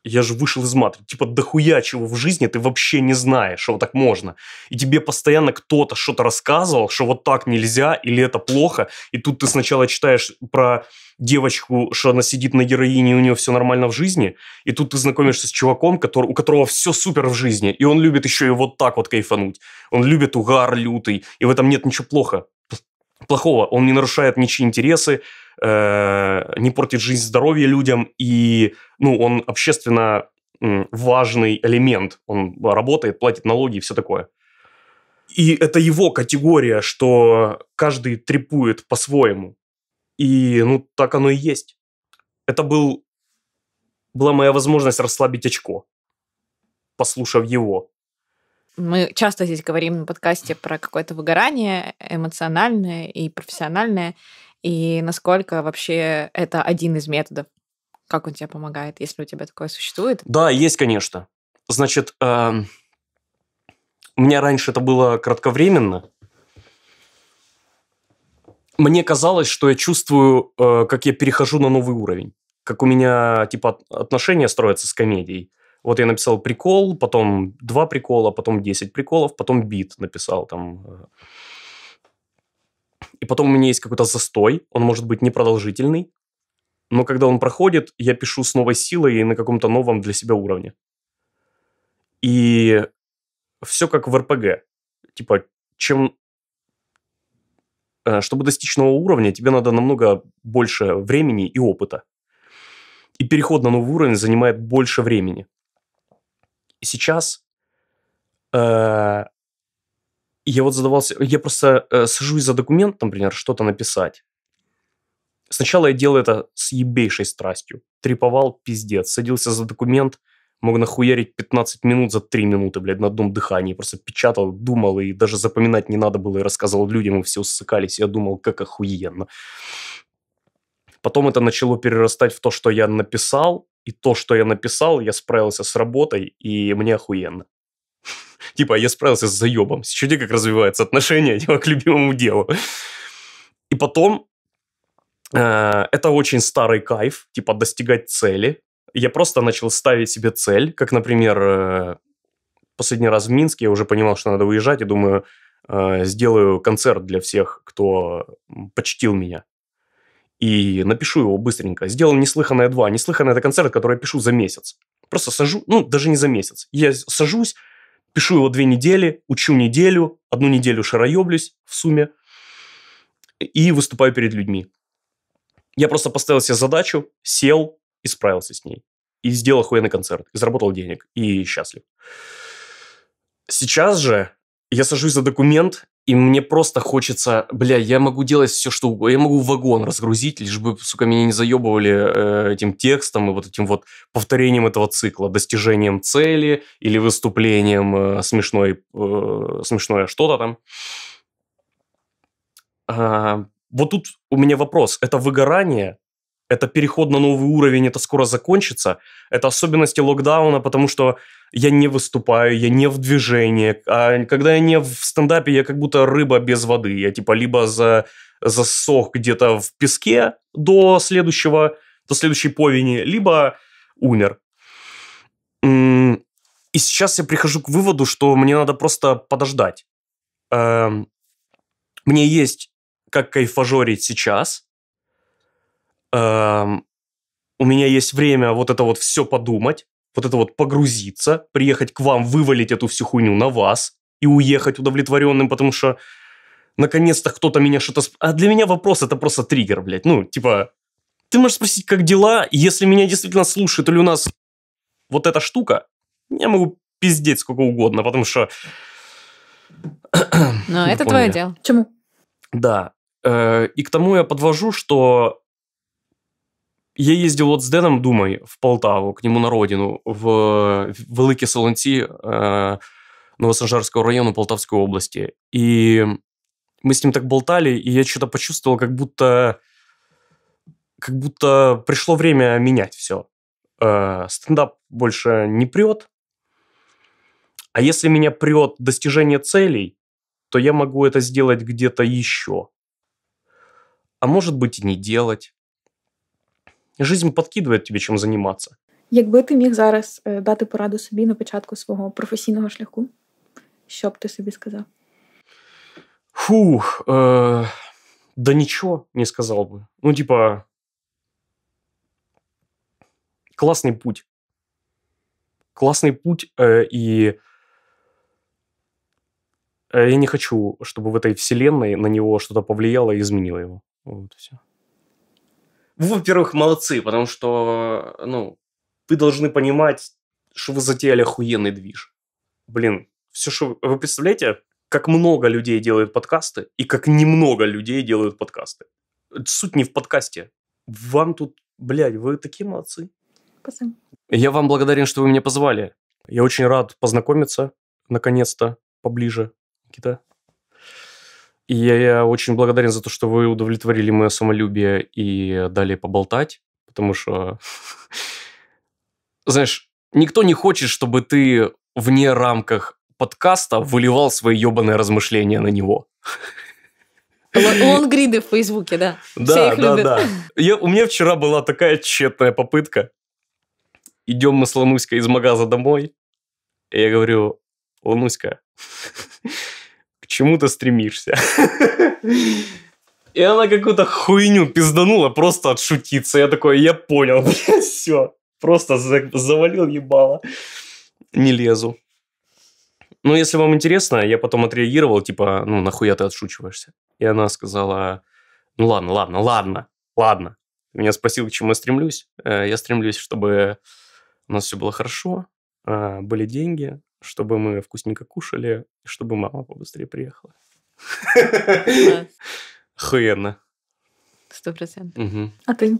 [SPEAKER 2] я же вышел из матрицы. Типа, дохуя чего в жизни ты вообще не знаешь, что вот так можно. И тебе постоянно кто-то что-то рассказывал, что вот так нельзя или это плохо. И тут ты сначала читаешь про девочку, что она сидит на героине, и у нее все нормально в жизни. И тут ты знакомишься с чуваком, который, у которого все супер в жизни. И он любит еще и вот так вот кайфануть. Он любит угар лютый. И в этом нет ничего плохо, плохого. Он не нарушает ничьи интересы Э, не портит жизнь здоровья людям, и ну, он общественно важный элемент. Он работает, платит налоги и все такое. И это его категория, что каждый трепует по-своему. И ну так оно и есть. Это был, была моя возможность расслабить очко, послушав его.
[SPEAKER 3] Мы часто здесь говорим на подкасте про какое-то выгорание эмоциональное и профессиональное и насколько вообще это один из методов? Как он тебе помогает, если у тебя такое
[SPEAKER 2] существует? Да, есть, конечно. Значит, э, у меня раньше это было кратковременно. Мне казалось, что я чувствую, э, как я перехожу на новый уровень. Как у меня, типа, отношения строятся с комедией. Вот я написал прикол, потом два прикола, потом десять приколов, потом бит написал там. Э, и потом у меня есть какой-то застой, он может быть непродолжительный, но когда он проходит, я пишу с новой силой и на каком-то новом для себя уровне. И все как в РПГ. Типа, чем... Э, чтобы достичь нового уровня, тебе надо намного больше времени и опыта. И переход на новый уровень занимает больше времени. И сейчас э, я вот задавался, я просто э, сажусь за документ, например, что-то написать. Сначала я делал это с ебейшей страстью. Триповал, пиздец. Садился за документ, мог нахуярить 15 минут за 3 минуты, блядь, на одном дыхании. Просто печатал, думал, и даже запоминать не надо было, и рассказывал людям, и все усыкались. Я думал, как охуенно. Потом это начало перерастать в то, что я написал, и то, что я написал, я справился с работой, и мне охуенно. *laughs* Типа, а я справился с заебом. Смотрите, как развивается отношение *laughs* типа, к любимому делу. И потом э, это очень старый кайф, типа, достигать цели. Я просто начал ставить себе цель, как, например, э, последний раз в Минске я уже понимал, что надо уезжать, и думаю, э, сделаю концерт для всех, кто почтил меня. И напишу его быстренько. Сделал «Неслыханное 2». «Неслыханное» — это концерт, который я пишу за месяц. Просто сажу, ну, даже не за месяц. Я сажусь, Пишу его две недели, учу неделю, одну неделю шароеблюсь в сумме и выступаю перед людьми. Я просто поставил себе задачу, сел и справился с ней. И сделал охуенный концерт, и заработал денег, и счастлив. Сейчас же я сажусь за документ и мне просто хочется, бля, я могу делать все, что угодно, я могу вагон разгрузить, лишь бы, сука, меня не заебывали э, этим текстом и вот этим вот повторением этого цикла, достижением цели или выступлением э, смешной, э, смешное что-то там. А, вот тут у меня вопрос, это выгорание это переход на новый уровень, это скоро закончится. Это особенности локдауна, потому что я не выступаю, я не в движении. А когда я не в стендапе, я как будто рыба без воды. Я типа либо за, засох где-то в песке до следующего, до следующей повени, либо умер. И сейчас я прихожу к выводу, что мне надо просто подождать. Эм, мне есть как кайфажорить сейчас – Эм, у меня есть время вот это вот все подумать, вот это вот погрузиться, приехать к вам, вывалить эту всю хуйню на вас и уехать удовлетворенным, потому что наконец-то кто-то меня что-то... А для меня вопрос это просто триггер, блядь. Ну, типа, ты можешь спросить, как дела, если меня действительно слушает или у нас вот эта штука, я могу пиздеть сколько угодно, потому что...
[SPEAKER 1] Но *clears throat* это твое дело. Чему?
[SPEAKER 2] Да. Э, и к тому я подвожу, что я їздив от з Деном Думай в Полтаву, к нему на родину, в Великі Солонці э, Новосанжарского району Полтавской области. И мы с ним так болтали, и я что-то почувствовал, как будто, как будто пришло время менять все. Э, стендап больше не прет. А если меня прет достижение целей, то я могу это сделать где-то еще. А может быть и не делать Жизнь подкидує тобі чим займатися.
[SPEAKER 1] Якби ти міг зараз дати пораду собі на початку свого професійного шляху, що б ти собі сказав?
[SPEAKER 2] Фух, е, да нічого не сказав би. Ну, типа, класний путь. Классный путь, э, и я не хочу, чтобы в этой вселенной на него что-то повлияло и изменило его. Вот и все. Вы, во-первых, молодцы, потому что, ну, вы должны понимать, что вы затеяли охуенный движ. Блин, все, что вы, представляете, как много людей делают подкасты и как немного людей делают подкасты. Суть не в подкасте. Вам тут, блядь, вы такие молодцы. Спасибо. Я вам благодарен, что вы меня позвали. Я очень рад познакомиться, наконец-то, поближе. Кита? И я очень благодарен за то, что вы удовлетворили мое самолюбие и дали поболтать, потому что, *laughs* знаешь, никто не хочет, чтобы ты вне рамках подкаста выливал свои ебаные размышления на него.
[SPEAKER 3] *laughs* Лонгриды в Фейсбуке, да. Да, Все да, любят. да.
[SPEAKER 2] *laughs* Я, у меня вчера была такая тщетная попытка. Идем мы с Лануськой из магаза домой. И я говорю, Лануська, чему-то стремишься. И она какую-то хуйню пизданула просто отшутиться. Я такой, я понял, *laughs* блядь, все. Просто завалил ебало. Не лезу. Ну, если вам интересно, я потом отреагировал, типа, ну, нахуя ты отшучиваешься? И она сказала, ну, ладно, ладно, ладно, ладно. меня спросил, к чему я стремлюсь. Э, я стремлюсь, чтобы у нас все было хорошо, а, были деньги, чтобы мы вкусненько кушали, и чтобы мама побыстрее приехала. *laughs* Охуенно.
[SPEAKER 3] Сто процентов. А ты?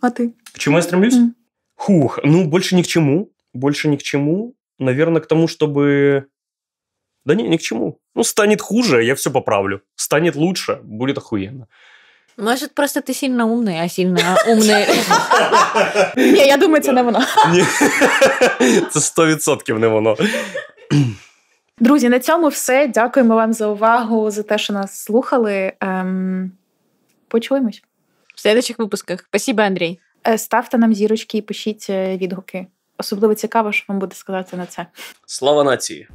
[SPEAKER 3] А ты?
[SPEAKER 2] К чему я стремлюсь? Хух, ну больше ни к чему. Больше ни к чему. Наверное, к тому, чтобы... Да не, ни к чему. Ну, станет хуже, я все поправлю. Станет лучше, будет охуенно.
[SPEAKER 3] Может, просто ты сильно умний, а сильно умний. *laughs* Ні, я думаю, це не воно.
[SPEAKER 2] Ні, Це 100% не воно.
[SPEAKER 3] Друзі, на цьому все.
[SPEAKER 1] Дякуємо вам за увагу, за те, що нас слухали. Ем, Почуємось в следующих випусках. Спасибо, Андрій. Е, ставте нам зірочки і пишіть е, відгуки. Особливо цікаво, що вам буде сказати на це.
[SPEAKER 2] Слава нації!